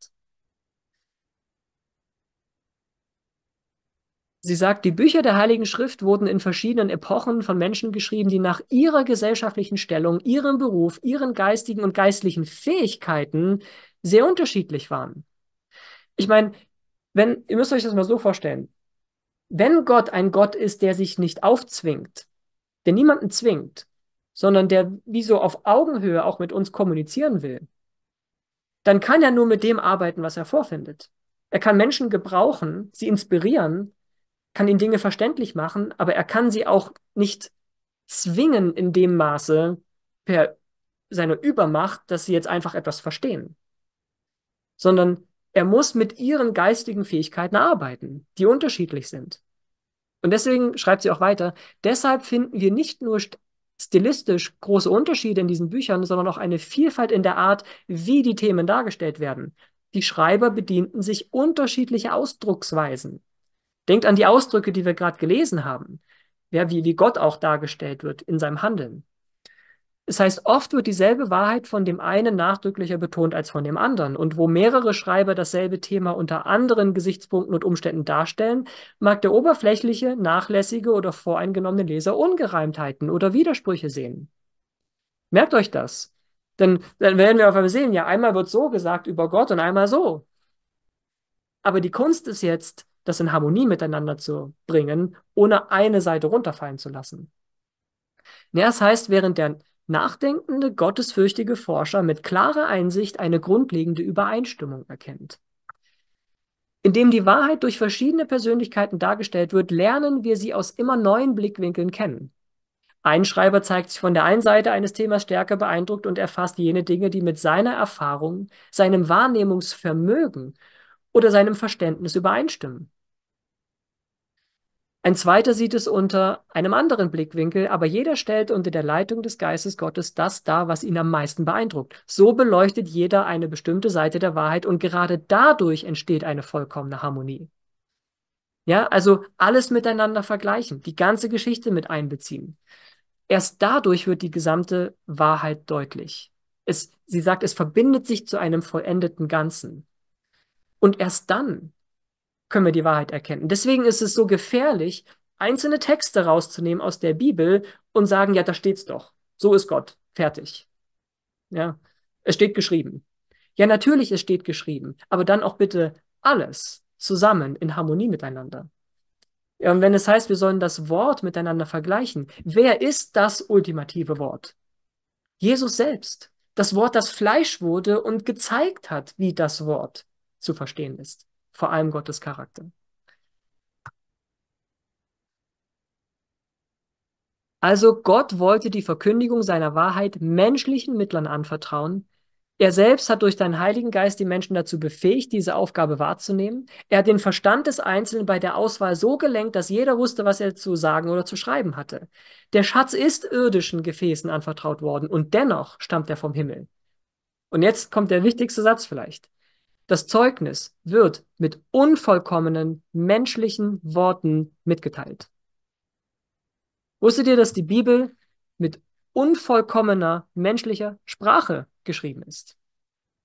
Sie sagt, die Bücher der Heiligen Schrift wurden in verschiedenen Epochen von Menschen geschrieben, die nach ihrer gesellschaftlichen Stellung, ihrem Beruf, ihren geistigen und geistlichen Fähigkeiten sehr unterschiedlich waren. Ich meine, wenn, ihr müsst euch das mal so vorstellen. Wenn Gott ein Gott ist, der sich nicht aufzwingt, der niemanden zwingt, sondern der wie so auf Augenhöhe auch mit uns kommunizieren will, dann kann er nur mit dem arbeiten, was er vorfindet. Er kann Menschen gebrauchen, sie inspirieren, kann ihn Dinge verständlich machen, aber er kann sie auch nicht zwingen in dem Maße per seiner Übermacht, dass sie jetzt einfach etwas verstehen, sondern er muss mit ihren geistigen Fähigkeiten arbeiten, die unterschiedlich sind. Und deswegen schreibt sie auch weiter, deshalb finden wir nicht nur stilistisch große Unterschiede in diesen Büchern, sondern auch eine Vielfalt in der Art, wie die Themen dargestellt werden. Die Schreiber bedienten sich unterschiedlicher Ausdrucksweisen. Denkt an die Ausdrücke, die wir gerade gelesen haben, ja, wie, wie Gott auch dargestellt wird in seinem Handeln. Das heißt, oft wird dieselbe Wahrheit von dem einen nachdrücklicher betont als von dem anderen. Und wo mehrere Schreiber dasselbe Thema unter anderen Gesichtspunkten und Umständen darstellen, mag der oberflächliche, nachlässige oder voreingenommene Leser Ungereimtheiten oder Widersprüche sehen. Merkt euch das. Denn dann werden wir auf einmal sehen, ja, einmal wird so gesagt über Gott und einmal so. Aber die Kunst ist jetzt, das in Harmonie miteinander zu bringen, ohne eine Seite runterfallen zu lassen. Ja, das heißt, während der nachdenkende, gottesfürchtige Forscher mit klarer Einsicht eine grundlegende Übereinstimmung erkennt. Indem die Wahrheit durch verschiedene Persönlichkeiten dargestellt wird, lernen wir sie aus immer neuen Blickwinkeln kennen. Ein Schreiber zeigt sich von der einen Seite eines Themas stärker beeindruckt und erfasst jene Dinge, die mit seiner Erfahrung, seinem Wahrnehmungsvermögen oder seinem Verständnis übereinstimmen. Ein zweiter sieht es unter einem anderen Blickwinkel, aber jeder stellt unter der Leitung des Geistes Gottes das dar, was ihn am meisten beeindruckt. So beleuchtet jeder eine bestimmte Seite der Wahrheit und gerade dadurch entsteht eine vollkommene Harmonie. Ja, also alles miteinander vergleichen, die ganze Geschichte mit einbeziehen. Erst dadurch wird die gesamte Wahrheit deutlich. Es, sie sagt, es verbindet sich zu einem vollendeten Ganzen. Und erst dann können wir die Wahrheit erkennen. Deswegen ist es so gefährlich, einzelne Texte rauszunehmen aus der Bibel und sagen, ja, da steht's doch. So ist Gott. Fertig. Ja, es steht geschrieben. Ja, natürlich, es steht geschrieben, aber dann auch bitte alles zusammen in Harmonie miteinander. Ja, und wenn es heißt, wir sollen das Wort miteinander vergleichen, wer ist das ultimative Wort? Jesus selbst. Das Wort, das Fleisch wurde und gezeigt hat, wie das Wort zu verstehen ist vor allem Gottes Charakter. Also Gott wollte die Verkündigung seiner Wahrheit menschlichen Mittlern anvertrauen. Er selbst hat durch seinen Heiligen Geist die Menschen dazu befähigt, diese Aufgabe wahrzunehmen. Er hat den Verstand des Einzelnen bei der Auswahl so gelenkt, dass jeder wusste, was er zu sagen oder zu schreiben hatte. Der Schatz ist irdischen Gefäßen anvertraut worden und dennoch stammt er vom Himmel. Und jetzt kommt der wichtigste Satz vielleicht. Das Zeugnis wird mit unvollkommenen menschlichen Worten mitgeteilt. Wusstet ihr, dass die Bibel mit unvollkommener menschlicher Sprache geschrieben ist?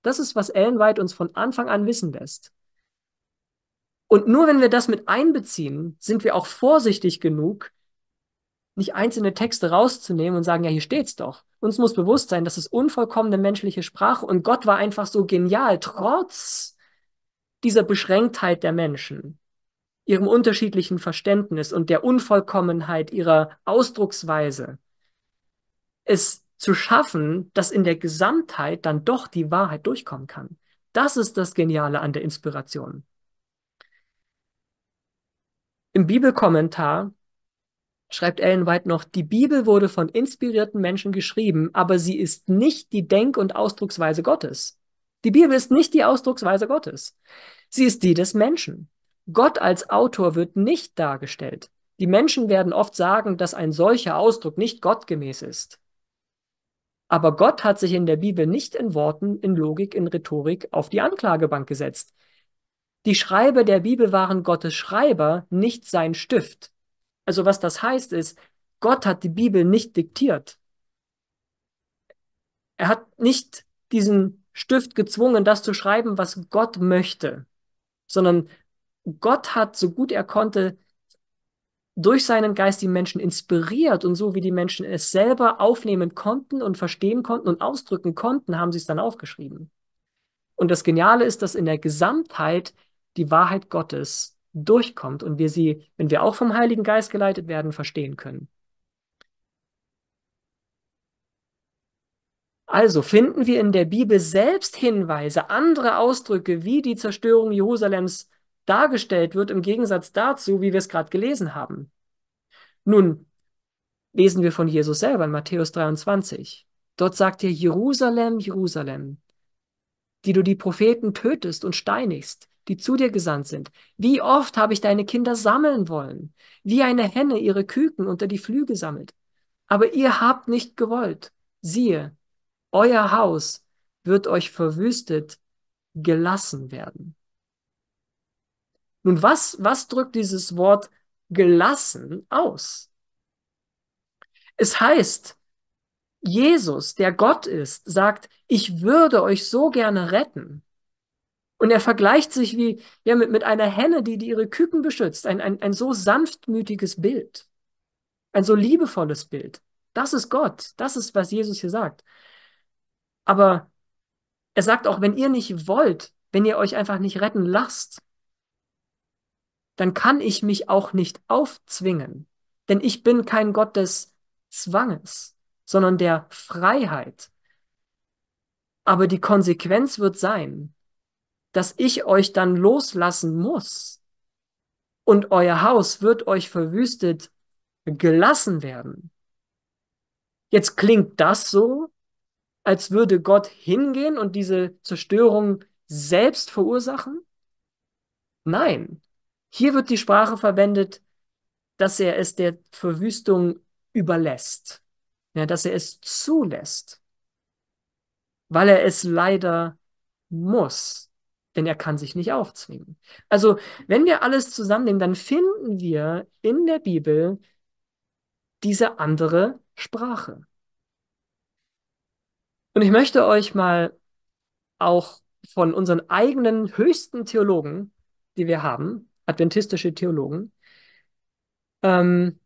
Das ist, was Ellen White uns von Anfang an wissen lässt. Und nur wenn wir das mit einbeziehen, sind wir auch vorsichtig genug, nicht einzelne Texte rauszunehmen und sagen, ja, hier steht's doch. Uns muss bewusst sein, das ist unvollkommene menschliche Sprache und Gott war einfach so genial, trotz dieser Beschränktheit der Menschen, ihrem unterschiedlichen Verständnis und der Unvollkommenheit ihrer Ausdrucksweise, es zu schaffen, dass in der Gesamtheit dann doch die Wahrheit durchkommen kann. Das ist das Geniale an der Inspiration. Im Bibelkommentar schreibt Ellen White noch, die Bibel wurde von inspirierten Menschen geschrieben, aber sie ist nicht die Denk- und Ausdrucksweise Gottes. Die Bibel ist nicht die Ausdrucksweise Gottes. Sie ist die des Menschen. Gott als Autor wird nicht dargestellt. Die Menschen werden oft sagen, dass ein solcher Ausdruck nicht gottgemäß ist. Aber Gott hat sich in der Bibel nicht in Worten, in Logik, in Rhetorik auf die Anklagebank gesetzt. Die Schreiber der Bibel waren Gottes Schreiber, nicht sein Stift. Also was das heißt ist, Gott hat die Bibel nicht diktiert. Er hat nicht diesen Stift gezwungen, das zu schreiben, was Gott möchte, sondern Gott hat, so gut er konnte, durch seinen Geist die Menschen inspiriert und so wie die Menschen es selber aufnehmen konnten und verstehen konnten und ausdrücken konnten, haben sie es dann aufgeschrieben. Und das Geniale ist, dass in der Gesamtheit die Wahrheit Gottes durchkommt und wir sie, wenn wir auch vom Heiligen Geist geleitet werden, verstehen können. Also finden wir in der Bibel selbst Hinweise, andere Ausdrücke, wie die Zerstörung Jerusalems dargestellt wird, im Gegensatz dazu, wie wir es gerade gelesen haben. Nun lesen wir von Jesus selber in Matthäus 23. Dort sagt er, Jerusalem, Jerusalem, die du die Propheten tötest und steinigst, die zu dir gesandt sind. Wie oft habe ich deine Kinder sammeln wollen, wie eine Henne ihre Küken unter die Flüge sammelt. Aber ihr habt nicht gewollt. Siehe, euer Haus wird euch verwüstet gelassen werden. Nun, was, was drückt dieses Wort gelassen aus? Es heißt, Jesus, der Gott ist, sagt, ich würde euch so gerne retten, und er vergleicht sich wie, ja, mit, mit einer Henne, die, die ihre Küken beschützt. Ein, ein, ein so sanftmütiges Bild. Ein so liebevolles Bild. Das ist Gott. Das ist, was Jesus hier sagt. Aber er sagt auch, wenn ihr nicht wollt, wenn ihr euch einfach nicht retten lasst, dann kann ich mich auch nicht aufzwingen. Denn ich bin kein Gott des Zwanges, sondern der Freiheit. Aber die Konsequenz wird sein, dass ich euch dann loslassen muss. Und euer Haus wird euch verwüstet gelassen werden. Jetzt klingt das so, als würde Gott hingehen und diese Zerstörung selbst verursachen? Nein, hier wird die Sprache verwendet, dass er es der Verwüstung überlässt, ja, dass er es zulässt, weil er es leider muss denn er kann sich nicht aufzwingen. Also, wenn wir alles zusammennehmen, dann finden wir in der Bibel diese andere Sprache. Und ich möchte euch mal auch von unseren eigenen höchsten Theologen, die wir haben, adventistische Theologen, ähm,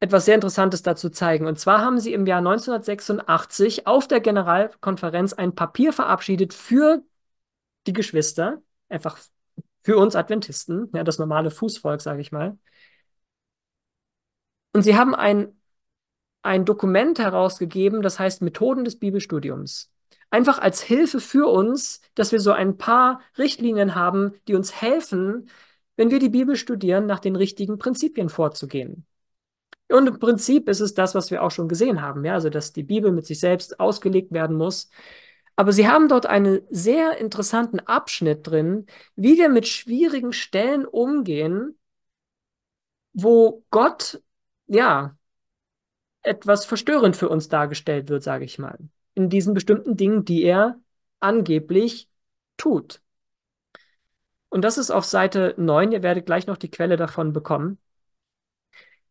etwas sehr Interessantes dazu zeigen. Und zwar haben sie im Jahr 1986 auf der Generalkonferenz ein Papier verabschiedet für die Geschwister, einfach für uns Adventisten, ja, das normale Fußvolk, sage ich mal. Und sie haben ein, ein Dokument herausgegeben, das heißt Methoden des Bibelstudiums. Einfach als Hilfe für uns, dass wir so ein paar Richtlinien haben, die uns helfen, wenn wir die Bibel studieren, nach den richtigen Prinzipien vorzugehen. Und im Prinzip ist es das, was wir auch schon gesehen haben, ja, also dass die Bibel mit sich selbst ausgelegt werden muss aber Sie haben dort einen sehr interessanten Abschnitt drin, wie wir mit schwierigen Stellen umgehen, wo Gott, ja, etwas verstörend für uns dargestellt wird, sage ich mal, in diesen bestimmten Dingen, die er angeblich tut. Und das ist auf Seite 9, ihr werdet gleich noch die Quelle davon bekommen.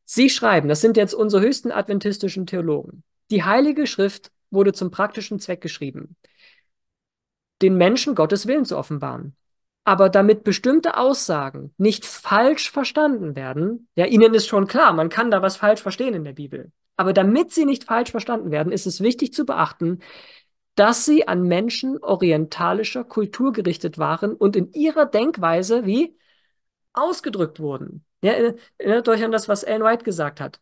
Sie schreiben, das sind jetzt unsere höchsten adventistischen Theologen, die heilige Schrift wurde zum praktischen Zweck geschrieben den Menschen Gottes Willen zu offenbaren. Aber damit bestimmte Aussagen nicht falsch verstanden werden, ja, Ihnen ist schon klar, man kann da was falsch verstehen in der Bibel. Aber damit sie nicht falsch verstanden werden, ist es wichtig zu beachten, dass sie an Menschen orientalischer Kultur gerichtet waren und in ihrer Denkweise wie ausgedrückt wurden. Ja, äh, erinnert euch an das, was Ellen White gesagt hat.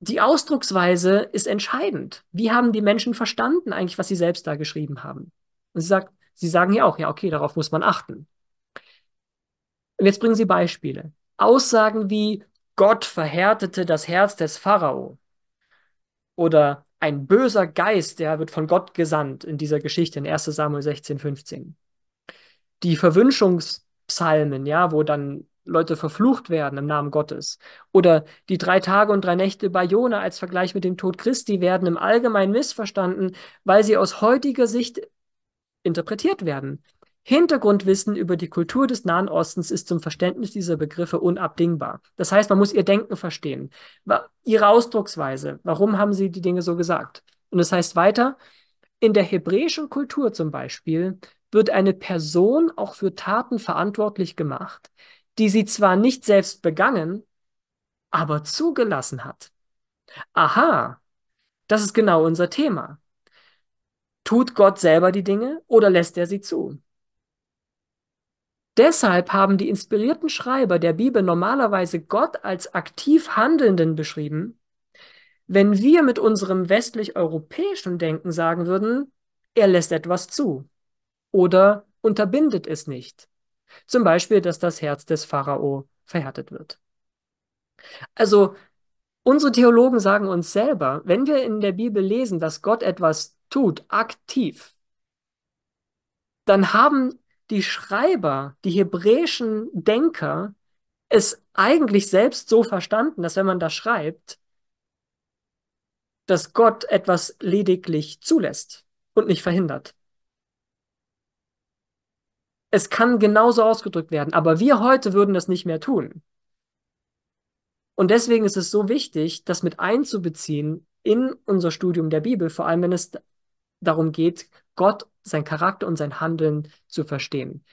Die Ausdrucksweise ist entscheidend. Wie haben die Menschen verstanden eigentlich, was sie selbst da geschrieben haben? Und sie sagt, sie sagen ja auch, ja, okay, darauf muss man achten. Und jetzt bringen sie Beispiele. Aussagen wie Gott verhärtete das Herz des Pharao oder ein böser Geist, der wird von Gott gesandt in dieser Geschichte in 1 Samuel 16, 15. Die Verwünschungspsalmen, ja, wo dann Leute verflucht werden im Namen Gottes. Oder die drei Tage und drei Nächte bei Jona als Vergleich mit dem Tod Christi werden im Allgemeinen missverstanden, weil sie aus heutiger Sicht interpretiert werden. Hintergrundwissen über die Kultur des Nahen Ostens ist zum Verständnis dieser Begriffe unabdingbar. Das heißt, man muss ihr Denken verstehen, ihre Ausdrucksweise, warum haben sie die Dinge so gesagt. Und das heißt weiter, in der hebräischen Kultur zum Beispiel wird eine Person auch für Taten verantwortlich gemacht, die sie zwar nicht selbst begangen, aber zugelassen hat. Aha, das ist genau unser Thema. Tut Gott selber die Dinge oder lässt er sie zu? Deshalb haben die inspirierten Schreiber der Bibel normalerweise Gott als aktiv Handelnden beschrieben. Wenn wir mit unserem westlich-europäischen Denken sagen würden, er lässt etwas zu oder unterbindet es nicht. Zum Beispiel, dass das Herz des Pharao verhärtet wird. Also, unsere Theologen sagen uns selber, wenn wir in der Bibel lesen, dass Gott etwas tut, aktiv, dann haben die Schreiber, die hebräischen Denker, es eigentlich selbst so verstanden, dass wenn man das schreibt, dass Gott etwas lediglich zulässt und nicht verhindert. Es kann genauso ausgedrückt werden, aber wir heute würden das nicht mehr tun. Und deswegen ist es so wichtig, das mit einzubeziehen in unser Studium der Bibel, vor allem wenn es darum geht, Gott, sein Charakter und sein Handeln zu verstehen.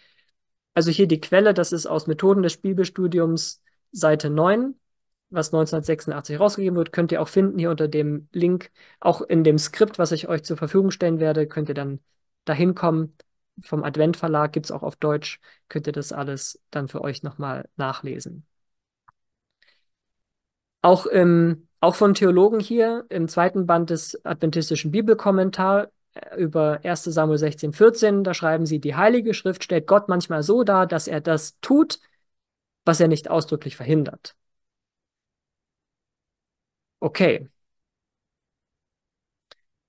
Also hier die Quelle, das ist aus Methoden des Bibelstudiums Seite 9, was 1986 rausgegeben wird, könnt ihr auch finden hier unter dem Link, auch in dem Skript, was ich euch zur Verfügung stellen werde, könnt ihr dann dahin kommen. Vom Advent Verlag gibt es auch auf Deutsch, könnt ihr das alles dann für euch nochmal nachlesen. Auch, im, auch von Theologen hier im zweiten Band des adventistischen Bibelkommentar über 1 Samuel 16, 14, da schreiben sie, die Heilige Schrift stellt Gott manchmal so dar, dass er das tut, was er nicht ausdrücklich verhindert. Okay.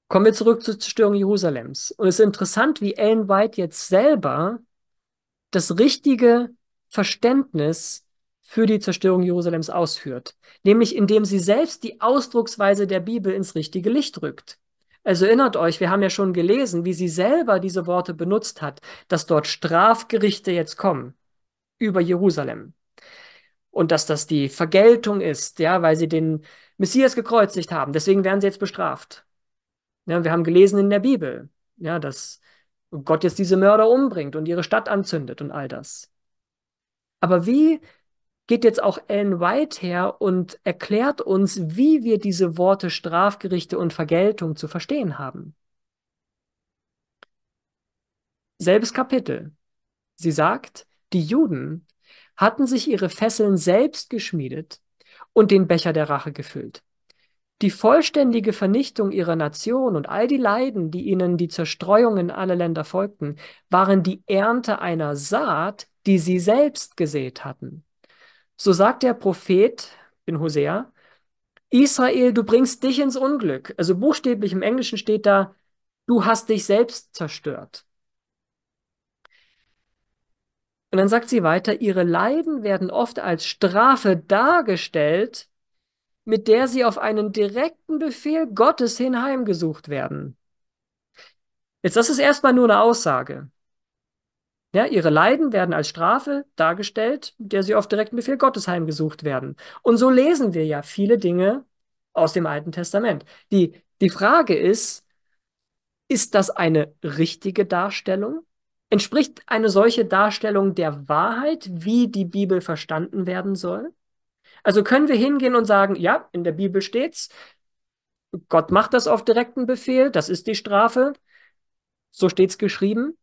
Kommen wir zurück zur Zerstörung Jerusalems. Und es ist interessant, wie Ellen White jetzt selber das richtige Verständnis für die Zerstörung Jerusalems ausführt, nämlich indem sie selbst die Ausdrucksweise der Bibel ins richtige Licht rückt. Also erinnert euch, wir haben ja schon gelesen, wie sie selber diese Worte benutzt hat, dass dort Strafgerichte jetzt kommen über Jerusalem. Und dass das die Vergeltung ist, ja, weil sie den Messias gekreuzigt haben. Deswegen werden sie jetzt bestraft. Ja, wir haben gelesen in der Bibel, ja, dass Gott jetzt diese Mörder umbringt und ihre Stadt anzündet und all das. Aber wie geht jetzt auch Ellen White her und erklärt uns, wie wir diese Worte Strafgerichte und Vergeltung zu verstehen haben. Selbes Kapitel. Sie sagt, die Juden hatten sich ihre Fesseln selbst geschmiedet und den Becher der Rache gefüllt. Die vollständige Vernichtung ihrer Nation und all die Leiden, die ihnen die Zerstreuung in alle Länder folgten, waren die Ernte einer Saat, die sie selbst gesät hatten. So sagt der Prophet in Hosea, Israel, du bringst dich ins Unglück. Also buchstäblich im Englischen steht da, du hast dich selbst zerstört. Und dann sagt sie weiter, ihre Leiden werden oft als Strafe dargestellt, mit der sie auf einen direkten Befehl Gottes hin heimgesucht werden. Jetzt, das ist erstmal nur eine Aussage. Ja, ihre Leiden werden als Strafe dargestellt, der sie auf direkten Befehl Gottes heimgesucht werden. Und so lesen wir ja viele Dinge aus dem Alten Testament. Die, die Frage ist, ist das eine richtige Darstellung? Entspricht eine solche Darstellung der Wahrheit, wie die Bibel verstanden werden soll? Also können wir hingehen und sagen, ja, in der Bibel steht's, Gott macht das auf direkten Befehl, das ist die Strafe, so steht's geschrieben.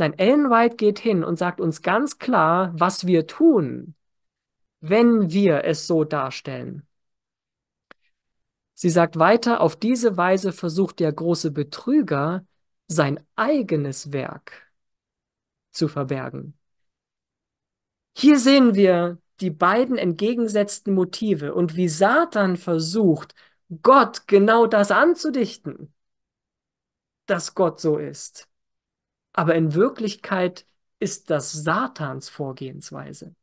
Nein, Ellen White geht hin und sagt uns ganz klar, was wir tun, wenn wir es so darstellen. Sie sagt weiter, auf diese Weise versucht der große Betrüger sein eigenes Werk zu verbergen. Hier sehen wir die beiden entgegensetzten Motive und wie Satan versucht, Gott genau das anzudichten, dass Gott so ist. Aber in Wirklichkeit ist das Satans Vorgehensweise.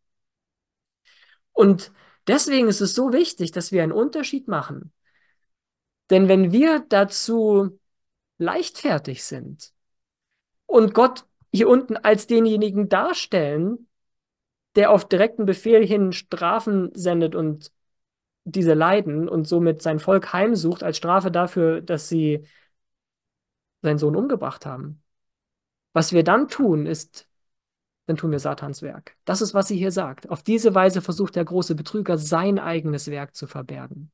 Und deswegen ist es so wichtig, dass wir einen Unterschied machen. Denn wenn wir dazu leichtfertig sind und Gott hier unten als denjenigen darstellen, der auf direkten Befehl hin Strafen sendet und diese leiden und somit sein Volk heimsucht als Strafe dafür, dass sie seinen Sohn umgebracht haben. Was wir dann tun, ist, dann tun wir Satans Werk. Das ist, was sie hier sagt. Auf diese Weise versucht der große Betrüger, sein eigenes Werk zu verbergen.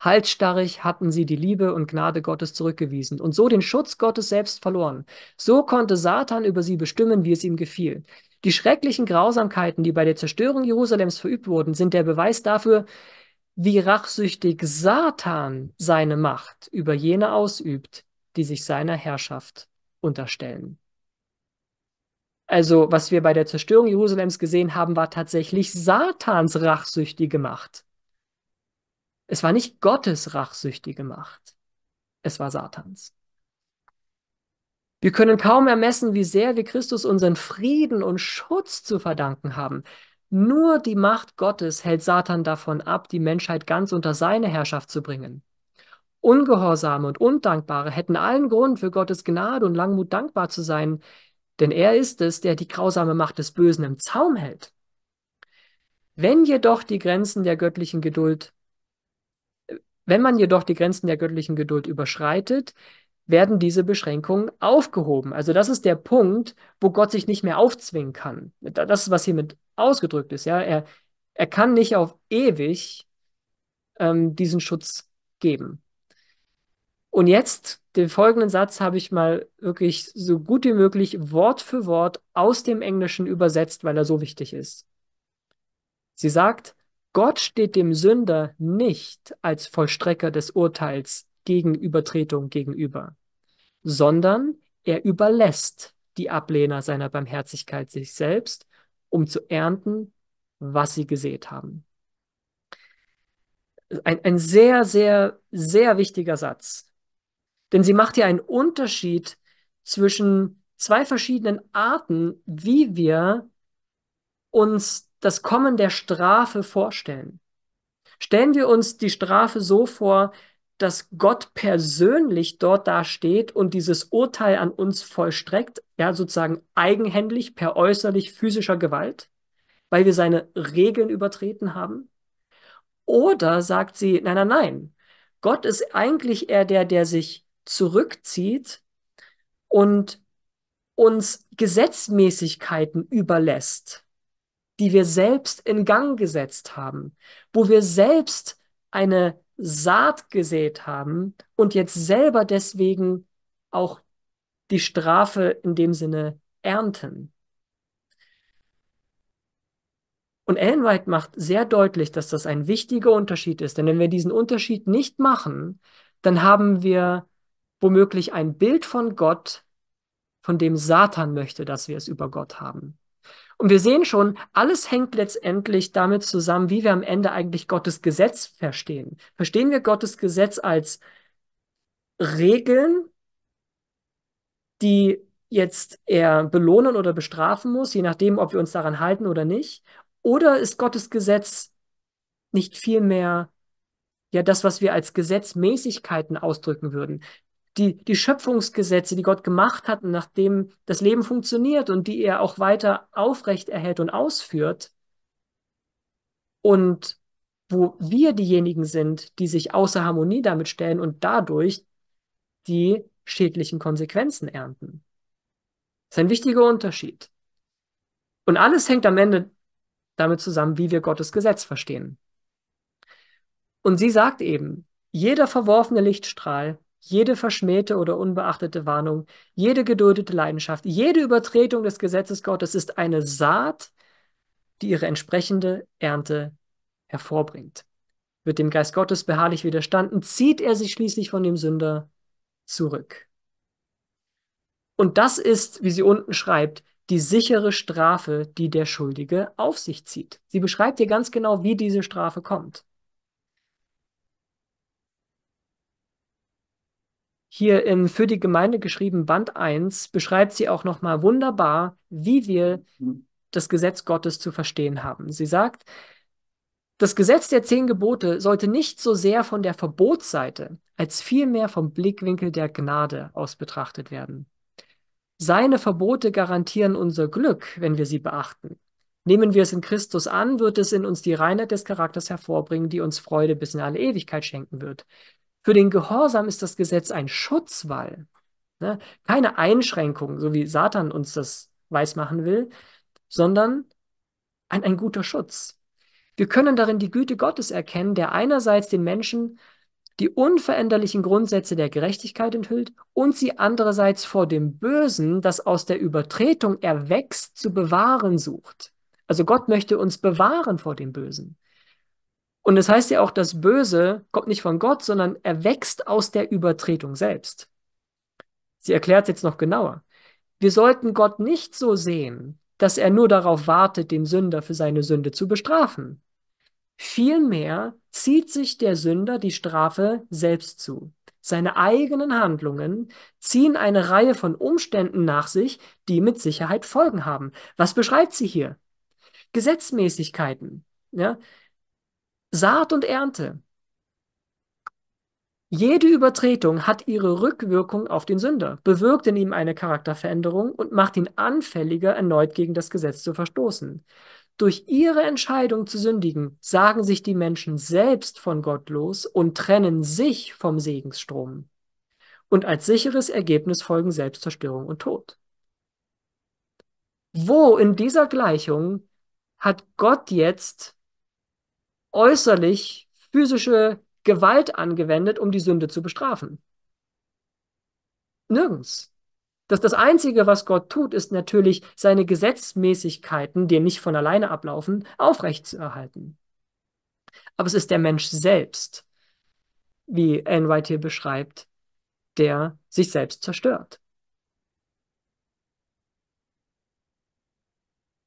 Halsstarrig hatten sie die Liebe und Gnade Gottes zurückgewiesen und so den Schutz Gottes selbst verloren. So konnte Satan über sie bestimmen, wie es ihm gefiel. Die schrecklichen Grausamkeiten, die bei der Zerstörung Jerusalems verübt wurden, sind der Beweis dafür, wie rachsüchtig Satan seine Macht über jene ausübt, die sich seiner Herrschaft unterstellen. Also, was wir bei der Zerstörung Jerusalems gesehen haben, war tatsächlich Satans rachsüchtige Macht. Es war nicht Gottes rachsüchtige Macht. Es war Satans. Wir können kaum ermessen, wie sehr wir Christus unseren Frieden und Schutz zu verdanken haben. Nur die Macht Gottes hält Satan davon ab, die Menschheit ganz unter seine Herrschaft zu bringen. Ungehorsame und Undankbare hätten allen Grund, für Gottes Gnade und Langmut dankbar zu sein, denn er ist es, der die grausame Macht des Bösen im Zaum hält. Wenn jedoch die Grenzen der göttlichen Geduld, wenn man jedoch die Grenzen der göttlichen Geduld überschreitet, werden diese Beschränkungen aufgehoben. Also das ist der Punkt, wo Gott sich nicht mehr aufzwingen kann. Das ist, was hiermit ausgedrückt ist. Ja? Er, er kann nicht auf ewig ähm, diesen Schutz geben. Und jetzt, den folgenden Satz habe ich mal wirklich so gut wie möglich Wort für Wort aus dem Englischen übersetzt, weil er so wichtig ist. Sie sagt, Gott steht dem Sünder nicht als Vollstrecker des Urteils gegen Übertretung gegenüber, sondern er überlässt die Ablehner seiner Barmherzigkeit sich selbst, um zu ernten, was sie gesät haben. Ein, ein sehr, sehr, sehr wichtiger Satz. Denn sie macht ja einen Unterschied zwischen zwei verschiedenen Arten, wie wir uns das Kommen der Strafe vorstellen. Stellen wir uns die Strafe so vor, dass Gott persönlich dort dasteht und dieses Urteil an uns vollstreckt, ja, sozusagen eigenhändig per äußerlich physischer Gewalt, weil wir seine Regeln übertreten haben? Oder sagt sie, nein, nein, nein, Gott ist eigentlich er der, der sich zurückzieht und uns Gesetzmäßigkeiten überlässt, die wir selbst in Gang gesetzt haben, wo wir selbst eine Saat gesät haben und jetzt selber deswegen auch die Strafe in dem Sinne ernten. Und Ellen White macht sehr deutlich, dass das ein wichtiger Unterschied ist. Denn wenn wir diesen Unterschied nicht machen, dann haben wir womöglich ein Bild von Gott, von dem Satan möchte, dass wir es über Gott haben. Und wir sehen schon, alles hängt letztendlich damit zusammen, wie wir am Ende eigentlich Gottes Gesetz verstehen. Verstehen wir Gottes Gesetz als Regeln, die jetzt er belohnen oder bestrafen muss, je nachdem, ob wir uns daran halten oder nicht? Oder ist Gottes Gesetz nicht vielmehr ja das, was wir als Gesetzmäßigkeiten ausdrücken würden? die, die Schöpfungsgesetze, die Gott gemacht hat und nach das Leben funktioniert und die er auch weiter aufrecht erhält und ausführt. Und wo wir diejenigen sind, die sich außer Harmonie damit stellen und dadurch die schädlichen Konsequenzen ernten. Das ist ein wichtiger Unterschied. Und alles hängt am Ende damit zusammen, wie wir Gottes Gesetz verstehen. Und sie sagt eben, jeder verworfene Lichtstrahl jede verschmähte oder unbeachtete Warnung, jede geduldete Leidenschaft, jede Übertretung des Gesetzes Gottes ist eine Saat, die ihre entsprechende Ernte hervorbringt. Wird dem Geist Gottes beharrlich widerstanden, zieht er sich schließlich von dem Sünder zurück. Und das ist, wie sie unten schreibt, die sichere Strafe, die der Schuldige auf sich zieht. Sie beschreibt hier ganz genau, wie diese Strafe kommt. hier im Für die Gemeinde geschrieben Band 1 beschreibt sie auch nochmal wunderbar, wie wir das Gesetz Gottes zu verstehen haben. Sie sagt, das Gesetz der zehn Gebote sollte nicht so sehr von der Verbotsseite als vielmehr vom Blickwinkel der Gnade aus betrachtet werden. Seine Verbote garantieren unser Glück, wenn wir sie beachten. Nehmen wir es in Christus an, wird es in uns die Reinheit des Charakters hervorbringen, die uns Freude bis in alle Ewigkeit schenken wird. Für den Gehorsam ist das Gesetz ein Schutzwall, ne? keine Einschränkung, so wie Satan uns das weismachen will, sondern ein, ein guter Schutz. Wir können darin die Güte Gottes erkennen, der einerseits den Menschen die unveränderlichen Grundsätze der Gerechtigkeit enthüllt und sie andererseits vor dem Bösen, das aus der Übertretung erwächst, zu bewahren sucht. Also Gott möchte uns bewahren vor dem Bösen. Und es das heißt ja auch, das Böse kommt nicht von Gott, sondern erwächst aus der Übertretung selbst. Sie erklärt jetzt noch genauer. Wir sollten Gott nicht so sehen, dass er nur darauf wartet, den Sünder für seine Sünde zu bestrafen. Vielmehr zieht sich der Sünder die Strafe selbst zu. Seine eigenen Handlungen ziehen eine Reihe von Umständen nach sich, die mit Sicherheit Folgen haben. Was beschreibt sie hier? Gesetzmäßigkeiten. Ja? Saat und Ernte. Jede Übertretung hat ihre Rückwirkung auf den Sünder, bewirkt in ihm eine Charakterveränderung und macht ihn anfälliger, erneut gegen das Gesetz zu verstoßen. Durch ihre Entscheidung zu sündigen, sagen sich die Menschen selbst von Gott los und trennen sich vom Segensstrom. Und als sicheres Ergebnis folgen Selbstzerstörung und Tod. Wo in dieser Gleichung hat Gott jetzt äußerlich physische Gewalt angewendet, um die Sünde zu bestrafen. Nirgends. Das, das Einzige, was Gott tut, ist natürlich, seine Gesetzmäßigkeiten, die nicht von alleine ablaufen, aufrechtzuerhalten. Aber es ist der Mensch selbst, wie Anne White hier beschreibt, der sich selbst zerstört.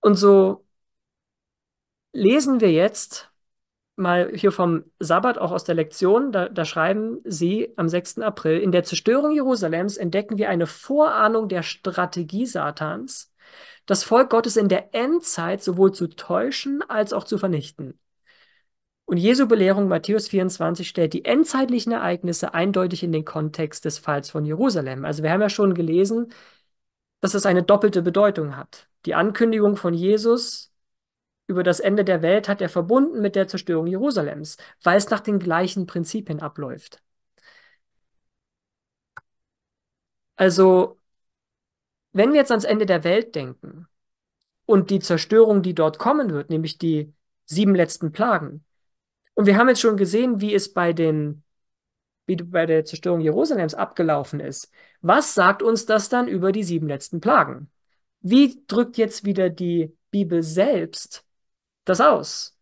Und so lesen wir jetzt mal hier vom Sabbat, auch aus der Lektion, da, da, schreiben sie am 6. April, in der Zerstörung Jerusalems entdecken wir eine Vorahnung der Strategie Satans, das Volk Gottes in der Endzeit sowohl zu täuschen als auch zu vernichten. Und Jesu Belehrung Matthäus 24 stellt die endzeitlichen Ereignisse eindeutig in den Kontext des Falls von Jerusalem. Also wir haben ja schon gelesen, dass es eine doppelte Bedeutung hat. Die Ankündigung von Jesus über das Ende der Welt hat er verbunden mit der Zerstörung Jerusalems, weil es nach den gleichen Prinzipien abläuft. Also, wenn wir jetzt ans Ende der Welt denken und die Zerstörung, die dort kommen wird, nämlich die sieben letzten Plagen, und wir haben jetzt schon gesehen, wie es bei den wie bei der Zerstörung Jerusalems abgelaufen ist. Was sagt uns das dann über die sieben letzten Plagen? Wie drückt jetzt wieder die Bibel selbst das aus.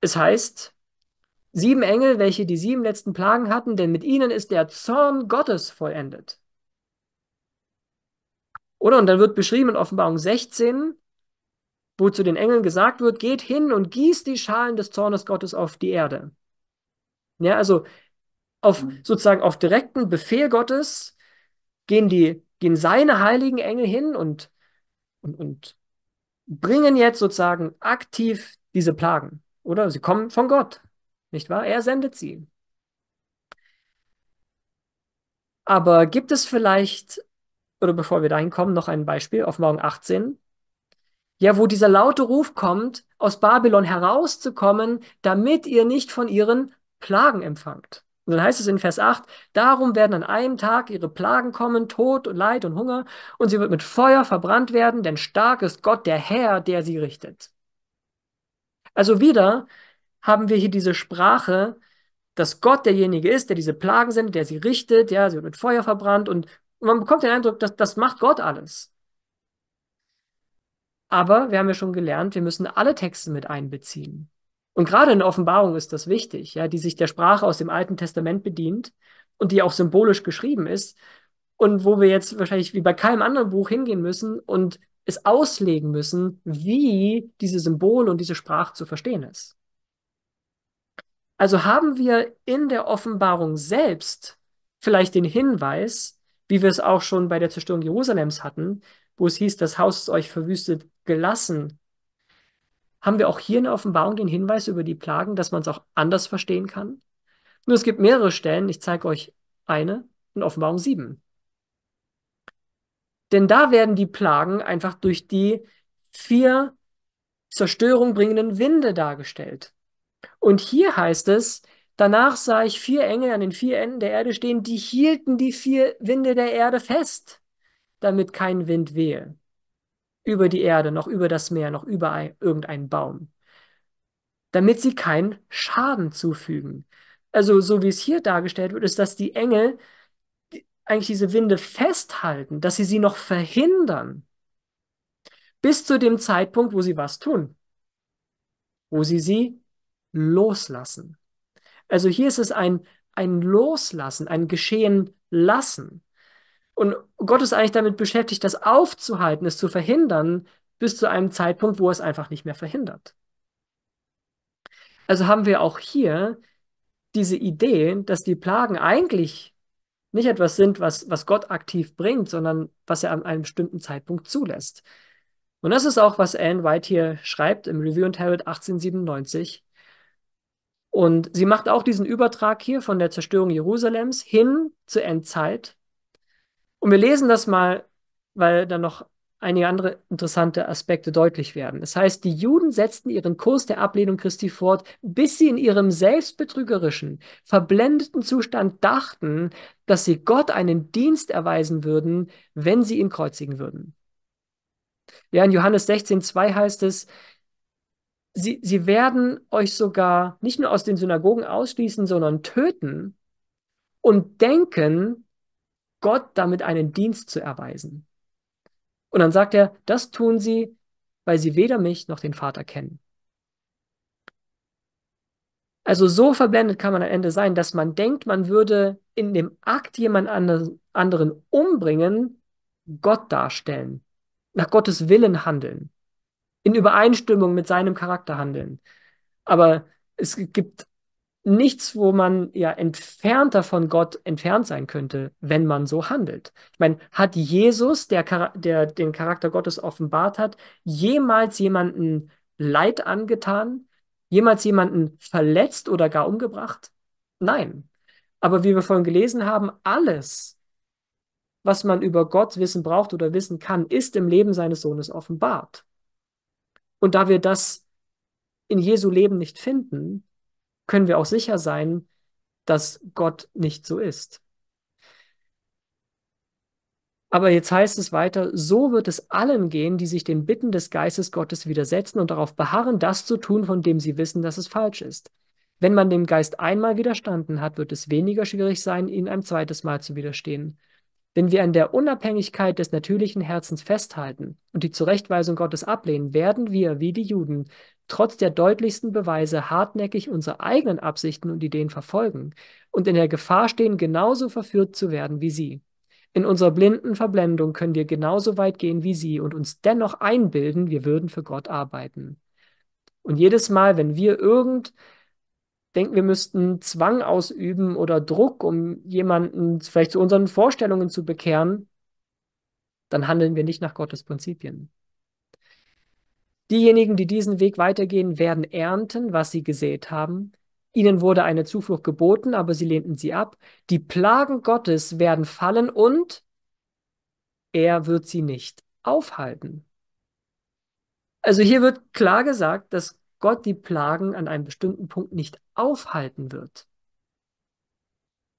Es heißt, sieben Engel, welche die sieben letzten Plagen hatten, denn mit ihnen ist der Zorn Gottes vollendet. Oder und dann wird beschrieben in Offenbarung 16, wo zu den Engeln gesagt wird, geht hin und gießt die Schalen des Zornes Gottes auf die Erde. Ja, also auf mhm. sozusagen auf direkten Befehl Gottes gehen die gehen seine heiligen Engel hin und und, und bringen jetzt sozusagen aktiv diese Plagen, oder? Sie kommen von Gott, nicht wahr? Er sendet sie. Aber gibt es vielleicht, oder bevor wir dahin kommen, noch ein Beispiel, auf morgen 18, ja, wo dieser laute Ruf kommt, aus Babylon herauszukommen, damit ihr nicht von ihren Plagen empfangt. Und dann heißt es in Vers 8, darum werden an einem Tag ihre Plagen kommen, Tod und Leid und Hunger, und sie wird mit Feuer verbrannt werden, denn stark ist Gott der Herr, der sie richtet. Also wieder haben wir hier diese Sprache, dass Gott derjenige ist, der diese Plagen sendet, der sie richtet, ja, sie wird mit Feuer verbrannt und, man bekommt den Eindruck, dass das macht Gott alles. Aber wir haben ja schon gelernt, wir müssen alle Texte mit einbeziehen. Und gerade in Offenbarung ist das wichtig, ja, die sich der Sprache aus dem Alten Testament bedient und die auch symbolisch geschrieben ist und wo wir jetzt wahrscheinlich wie bei keinem anderen Buch hingehen müssen und es auslegen müssen, wie diese Symbole und diese Sprache zu verstehen ist. Also haben wir in der Offenbarung selbst vielleicht den Hinweis, wie wir es auch schon bei der Zerstörung Jerusalems hatten, wo es hieß, das Haus ist euch verwüstet gelassen haben wir auch hier in der Offenbarung den Hinweis über die Plagen, dass man es auch anders verstehen kann? Nur es gibt mehrere Stellen, ich zeige euch eine in Offenbarung 7. Denn da werden die Plagen einfach durch die vier Zerstörung bringenden Winde dargestellt. Und hier heißt es, danach sah ich vier Engel an den vier Enden der Erde stehen, die hielten die vier Winde der Erde fest, damit kein Wind wehe über die Erde, noch über das Meer, noch über ein, irgendeinen Baum, damit sie keinen Schaden zufügen. Also so wie es hier dargestellt wird, ist, dass die Engel eigentlich diese Winde festhalten, dass sie sie noch verhindern, bis zu dem Zeitpunkt, wo sie was tun, wo sie sie loslassen. Also hier ist es ein, ein Loslassen, ein Geschehen lassen. Und Gott ist eigentlich damit beschäftigt, das aufzuhalten, es zu verhindern, bis zu einem Zeitpunkt, wo er es einfach nicht mehr verhindert. Also haben wir auch hier diese Idee, dass die Plagen eigentlich nicht etwas sind, was, was Gott aktiv bringt, sondern was er an einem bestimmten Zeitpunkt zulässt. Und das ist auch, was Anne White hier schreibt im Review and Herald 1897. Und sie macht auch diesen Übertrag hier von der Zerstörung Jerusalems hin zur Endzeit und wir lesen das mal, weil dann noch einige andere interessante Aspekte deutlich werden. Das heißt, die Juden setzten ihren Kurs der Ablehnung Christi fort, bis sie in ihrem selbstbetrügerischen, verblendeten Zustand dachten, dass sie Gott einen Dienst erweisen würden, wenn sie ihn kreuzigen würden. Ja, in Johannes 16, 2 heißt es, sie, sie werden euch sogar nicht nur aus den Synagogen ausschließen, sondern töten und denken, Gott damit einen Dienst zu erweisen. Und dann sagt er, das tun sie, weil sie weder mich noch den Vater kennen. Also so verblendet kann man am Ende sein, dass man denkt, man würde in dem Akt jemand anderen umbringen, Gott darstellen, nach Gottes Willen handeln, in Übereinstimmung mit seinem Charakter handeln. Aber es gibt nichts, wo man ja entfernter von Gott entfernt sein könnte, wenn man so handelt. Ich meine, hat Jesus, der, der den Charakter Gottes offenbart hat, jemals jemanden Leid angetan, jemals jemanden verletzt oder gar umgebracht? Nein. Aber wie wir vorhin gelesen haben, alles, was man über Gott wissen braucht oder wissen kann, ist im Leben seines Sohnes offenbart. Und da wir das in Jesu Leben nicht finden, können wir auch sicher sein, dass Gott nicht so ist. Aber jetzt heißt es weiter, so wird es allen gehen, die sich den Bitten des Geistes Gottes widersetzen und darauf beharren, das zu tun, von dem sie wissen, dass es falsch ist. Wenn man dem Geist einmal widerstanden hat, wird es weniger schwierig sein, ihn ein zweites Mal zu widerstehen. Wenn wir an der Unabhängigkeit des natürlichen Herzens festhalten und die Zurechtweisung Gottes ablehnen, werden wir, wie die Juden, trotz der deutlichsten Beweise hartnäckig unsere eigenen Absichten und Ideen verfolgen und in der Gefahr stehen, genauso verführt zu werden wie sie. In unserer blinden Verblendung können wir genauso weit gehen wie sie und uns dennoch einbilden, wir würden für Gott arbeiten. Und jedes Mal, wenn wir irgend denken, wir müssten Zwang ausüben oder Druck, um jemanden vielleicht zu unseren Vorstellungen zu bekehren, dann handeln wir nicht nach Gottes Prinzipien. Diejenigen, die diesen Weg weitergehen, werden ernten, was sie gesät haben. Ihnen wurde eine Zuflucht geboten, aber sie lehnten sie ab. Die Plagen Gottes werden fallen und er wird sie nicht aufhalten. Also hier wird klar gesagt, dass Gott die Plagen an einem bestimmten Punkt nicht aufhalten wird.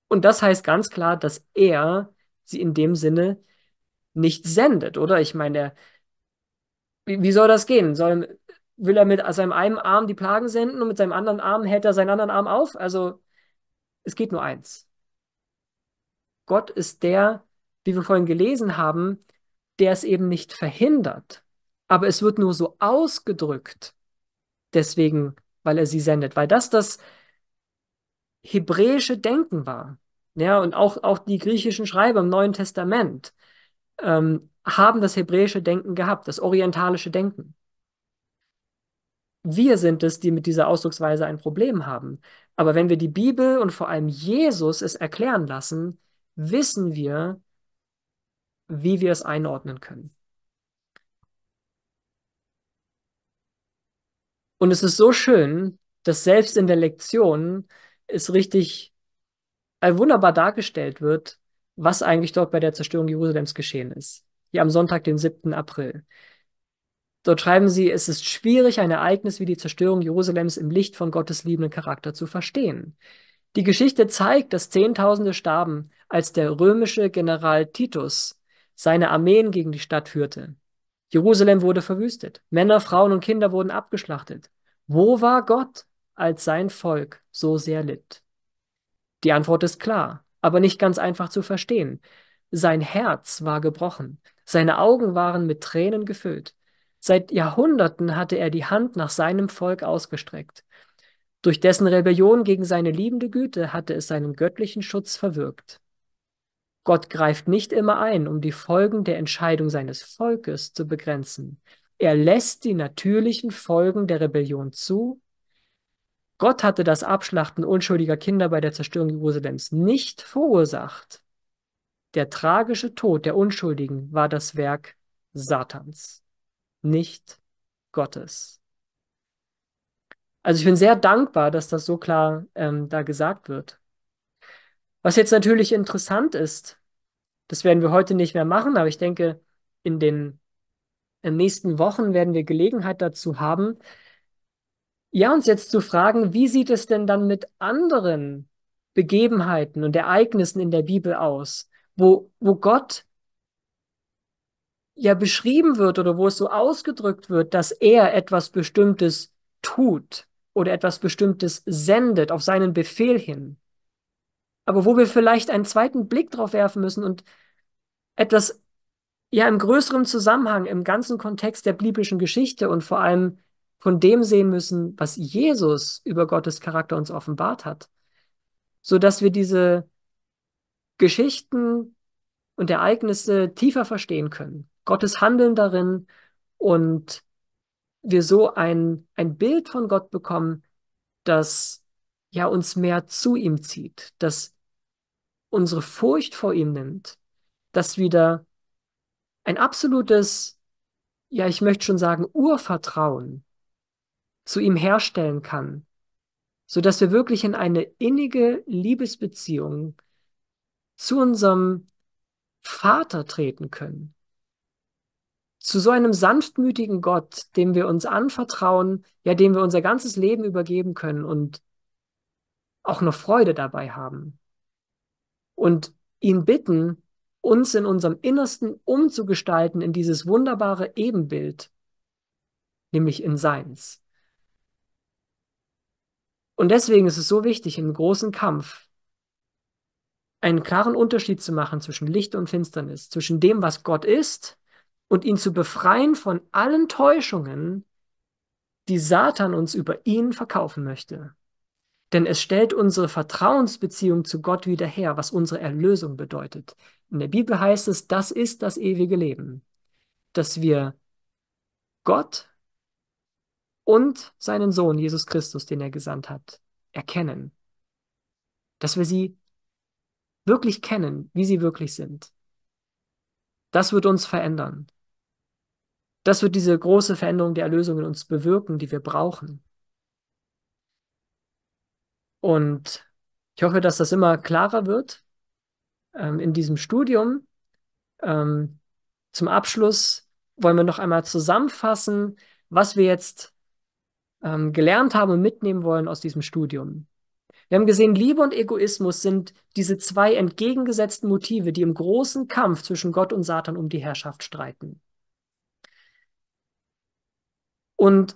Und das heißt ganz klar, dass er sie in dem Sinne nicht sendet, oder? Ich meine, er wie, wie soll das gehen? Soll, will er mit seinem einen Arm die Plagen senden und mit seinem anderen Arm hält er seinen anderen Arm auf? Also es geht nur eins. Gott ist der, wie wir vorhin gelesen haben, der es eben nicht verhindert, aber es wird nur so ausgedrückt. Deswegen, weil er sie sendet, weil das das hebräische Denken war. Ja, und auch, auch die griechischen Schreiber im Neuen Testament. Ähm, haben das hebräische Denken gehabt, das orientalische Denken. Wir sind es, die mit dieser Ausdrucksweise ein Problem haben. Aber wenn wir die Bibel und vor allem Jesus es erklären lassen, wissen wir, wie wir es einordnen können. Und es ist so schön, dass selbst in der Lektion es richtig wunderbar dargestellt wird, was eigentlich dort bei der Zerstörung Jerusalems geschehen ist hier am Sonntag, den 7. April. Dort schreiben sie, es ist schwierig, ein Ereignis wie die Zerstörung Jerusalems im Licht von Gottes liebenden Charakter zu verstehen. Die Geschichte zeigt, dass Zehntausende starben, als der römische General Titus seine Armeen gegen die Stadt führte. Jerusalem wurde verwüstet. Männer, Frauen und Kinder wurden abgeschlachtet. Wo war Gott, als sein Volk so sehr litt? Die Antwort ist klar, aber nicht ganz einfach zu verstehen. Sein Herz war gebrochen, seine Augen waren mit Tränen gefüllt. Seit Jahrhunderten hatte er die Hand nach seinem Volk ausgestreckt. Durch dessen Rebellion gegen seine liebende Güte hatte es seinen göttlichen Schutz verwirkt. Gott greift nicht immer ein, um die Folgen der Entscheidung seines Volkes zu begrenzen. Er lässt die natürlichen Folgen der Rebellion zu. Gott hatte das Abschlachten unschuldiger Kinder bei der Zerstörung Jerusalems nicht verursacht. Der tragische Tod der Unschuldigen war das Werk Satans, nicht Gottes. Also ich bin sehr dankbar, dass das so klar ähm, da gesagt wird. Was jetzt natürlich interessant ist, das werden wir heute nicht mehr machen, aber ich denke, in den in nächsten Wochen werden wir Gelegenheit dazu haben, ja, uns jetzt zu fragen, wie sieht es denn dann mit anderen Begebenheiten und Ereignissen in der Bibel aus? wo, wo Gott ja beschrieben wird oder wo es so ausgedrückt wird, dass er etwas Bestimmtes tut oder etwas Bestimmtes sendet auf seinen Befehl hin. Aber wo wir vielleicht einen zweiten Blick drauf werfen müssen und etwas ja im größeren Zusammenhang, im ganzen Kontext der biblischen Geschichte und vor allem von dem sehen müssen, was Jesus über Gottes Charakter uns offenbart hat, so dass wir diese Geschichten und Ereignisse tiefer verstehen können, Gottes Handeln darin und wir so ein, ein Bild von Gott bekommen, das ja uns mehr zu ihm zieht, das unsere Furcht vor ihm nimmt, das wieder ein absolutes, ja, ich möchte schon sagen, Urvertrauen zu ihm herstellen kann, so dass wir wirklich in eine innige Liebesbeziehung zu unserem Vater treten können. Zu so einem sanftmütigen Gott, dem wir uns anvertrauen, ja, dem wir unser ganzes Leben übergeben können und auch noch Freude dabei haben. Und ihn bitten, uns in unserem Innersten umzugestalten in dieses wunderbare Ebenbild, nämlich in Seins. Und deswegen ist es so wichtig, im großen Kampf einen klaren Unterschied zu machen zwischen Licht und Finsternis, zwischen dem, was Gott ist und ihn zu befreien von allen Täuschungen, die Satan uns über ihn verkaufen möchte. Denn es stellt unsere Vertrauensbeziehung zu Gott wieder her, was unsere Erlösung bedeutet. In der Bibel heißt es, das ist das ewige Leben, dass wir Gott und seinen Sohn Jesus Christus, den er gesandt hat, erkennen. Dass wir sie wirklich kennen, wie sie wirklich sind, das wird uns verändern. Das wird diese große Veränderung der Erlösung in uns bewirken, die wir brauchen. Und ich hoffe, dass das immer klarer wird ähm, in diesem Studium. Ähm, zum Abschluss wollen wir noch einmal zusammenfassen, was wir jetzt ähm, gelernt haben und mitnehmen wollen aus diesem Studium. Wir haben gesehen, Liebe und Egoismus sind diese zwei entgegengesetzten Motive, die im großen Kampf zwischen Gott und Satan um die Herrschaft streiten. Und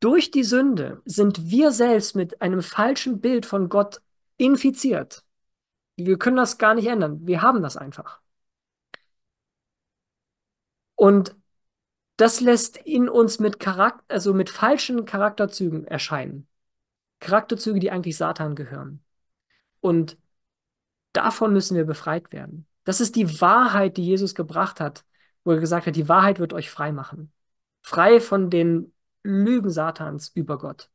durch die Sünde sind wir selbst mit einem falschen Bild von Gott infiziert. Wir können das gar nicht ändern. Wir haben das einfach. Und das lässt in uns mit Charakter, also mit falschen Charakterzügen erscheinen. Charakterzüge, die eigentlich Satan gehören. Und davon müssen wir befreit werden. Das ist die Wahrheit, die Jesus gebracht hat, wo er gesagt hat, die Wahrheit wird euch frei machen. Frei von den Lügen Satans über Gott.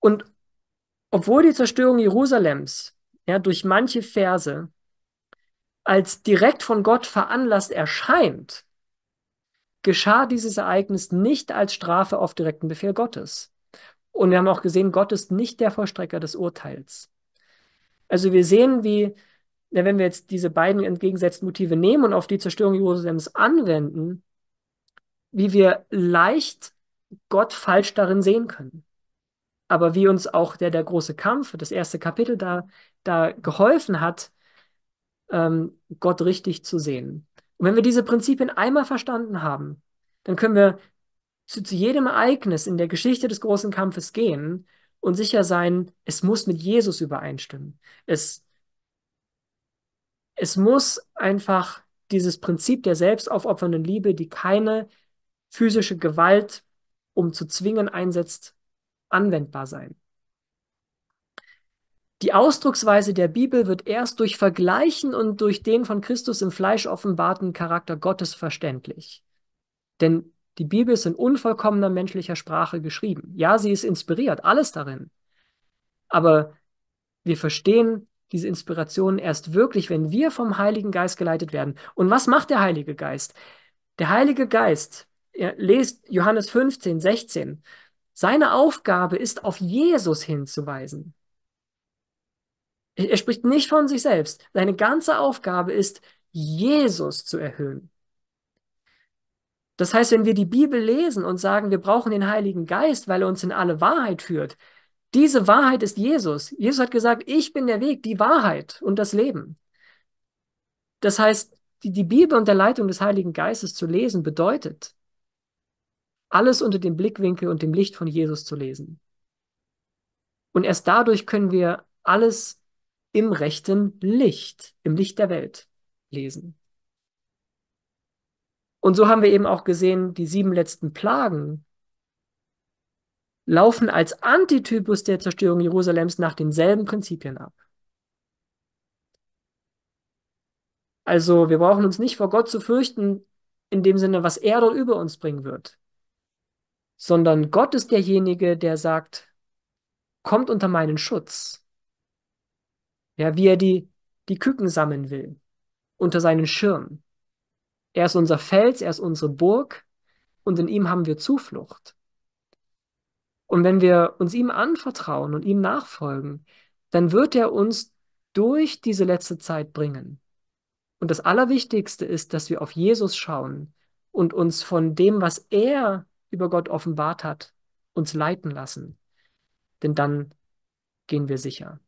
Und obwohl die Zerstörung Jerusalems ja, durch manche Verse als direkt von Gott veranlasst erscheint, geschah dieses Ereignis nicht als Strafe auf direkten Befehl Gottes. Und wir haben auch gesehen, Gott ist nicht der Vollstrecker des Urteils. Also wir sehen, wie, wenn wir jetzt diese beiden entgegengesetzten Motive nehmen und auf die Zerstörung Jerusalems anwenden, wie wir leicht Gott falsch darin sehen können. Aber wie uns auch der, der große Kampf, das erste Kapitel da, da geholfen hat, ähm, Gott richtig zu sehen. Und wenn wir diese Prinzipien einmal verstanden haben, dann können wir zu, zu jedem Ereignis in der Geschichte des großen Kampfes gehen und sicher sein, es muss mit Jesus übereinstimmen. Es, es muss einfach dieses Prinzip der selbstaufopfernden Liebe, die keine physische Gewalt, um zu zwingen, einsetzt, anwendbar sein. Die Ausdrucksweise der Bibel wird erst durch Vergleichen und durch den von Christus im Fleisch offenbarten Charakter Gottes verständlich. Denn die Bibel ist in unvollkommener menschlicher Sprache geschrieben. Ja, sie ist inspiriert, alles darin. Aber wir verstehen diese Inspiration erst wirklich, wenn wir vom Heiligen Geist geleitet werden. Und was macht der Heilige Geist? Der Heilige Geist, lest Johannes 15, 16, seine Aufgabe ist, auf Jesus hinzuweisen. Er spricht nicht von sich selbst. Seine ganze Aufgabe ist, Jesus zu erhöhen. Das heißt, wenn wir die Bibel lesen und sagen, wir brauchen den Heiligen Geist, weil er uns in alle Wahrheit führt, diese Wahrheit ist Jesus. Jesus hat gesagt, ich bin der Weg, die Wahrheit und das Leben. Das heißt, die, die Bibel unter Leitung des Heiligen Geistes zu lesen bedeutet, alles unter dem Blickwinkel und dem Licht von Jesus zu lesen. Und erst dadurch können wir alles im rechten Licht, im Licht der Welt lesen. Und so haben wir eben auch gesehen, die sieben letzten Plagen laufen als Antitypus der Zerstörung Jerusalems nach denselben Prinzipien ab. Also wir brauchen uns nicht vor Gott zu fürchten in dem Sinne, was er dort über uns bringen wird, sondern Gott ist derjenige, der sagt, kommt unter meinen Schutz. Ja, wie er die, die Küken sammeln will unter seinen Schirm. Er ist unser Fels, er ist unsere Burg und in ihm haben wir Zuflucht. Und wenn wir uns ihm anvertrauen und ihm nachfolgen, dann wird er uns durch diese letzte Zeit bringen. Und das Allerwichtigste ist, dass wir auf Jesus schauen und uns von dem, was er über Gott offenbart hat, uns leiten lassen. Denn dann gehen wir sicher.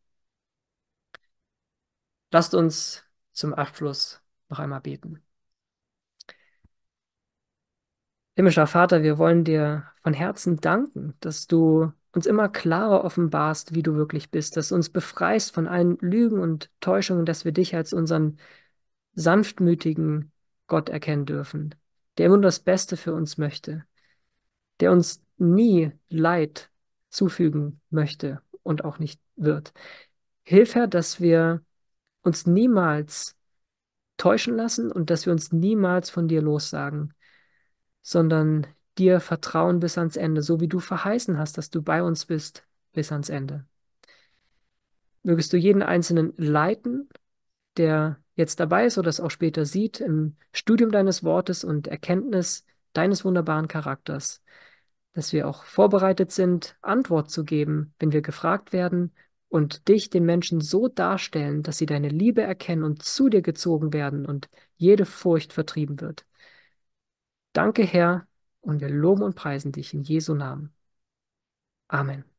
Lasst uns zum Abschluss noch einmal beten. Himmlischer Vater, wir wollen dir von Herzen danken, dass du uns immer klarer offenbarst, wie du wirklich bist, dass du uns befreist von allen Lügen und Täuschungen, dass wir dich als unseren sanftmütigen Gott erkennen dürfen, der immer das Beste für uns möchte, der uns nie Leid zufügen möchte und auch nicht wird. Hilf Herr, dass wir uns niemals täuschen lassen und dass wir uns niemals von dir lossagen, sondern dir vertrauen bis ans Ende, so wie du verheißen hast, dass du bei uns bist bis ans Ende. Mögest du jeden Einzelnen leiten, der jetzt dabei ist oder es auch später sieht, im Studium deines Wortes und Erkenntnis deines wunderbaren Charakters, dass wir auch vorbereitet sind, Antwort zu geben, wenn wir gefragt werden und dich den Menschen so darstellen, dass sie deine Liebe erkennen und zu dir gezogen werden und jede Furcht vertrieben wird. Danke, Herr, und wir loben und preisen dich in Jesu Namen. Amen.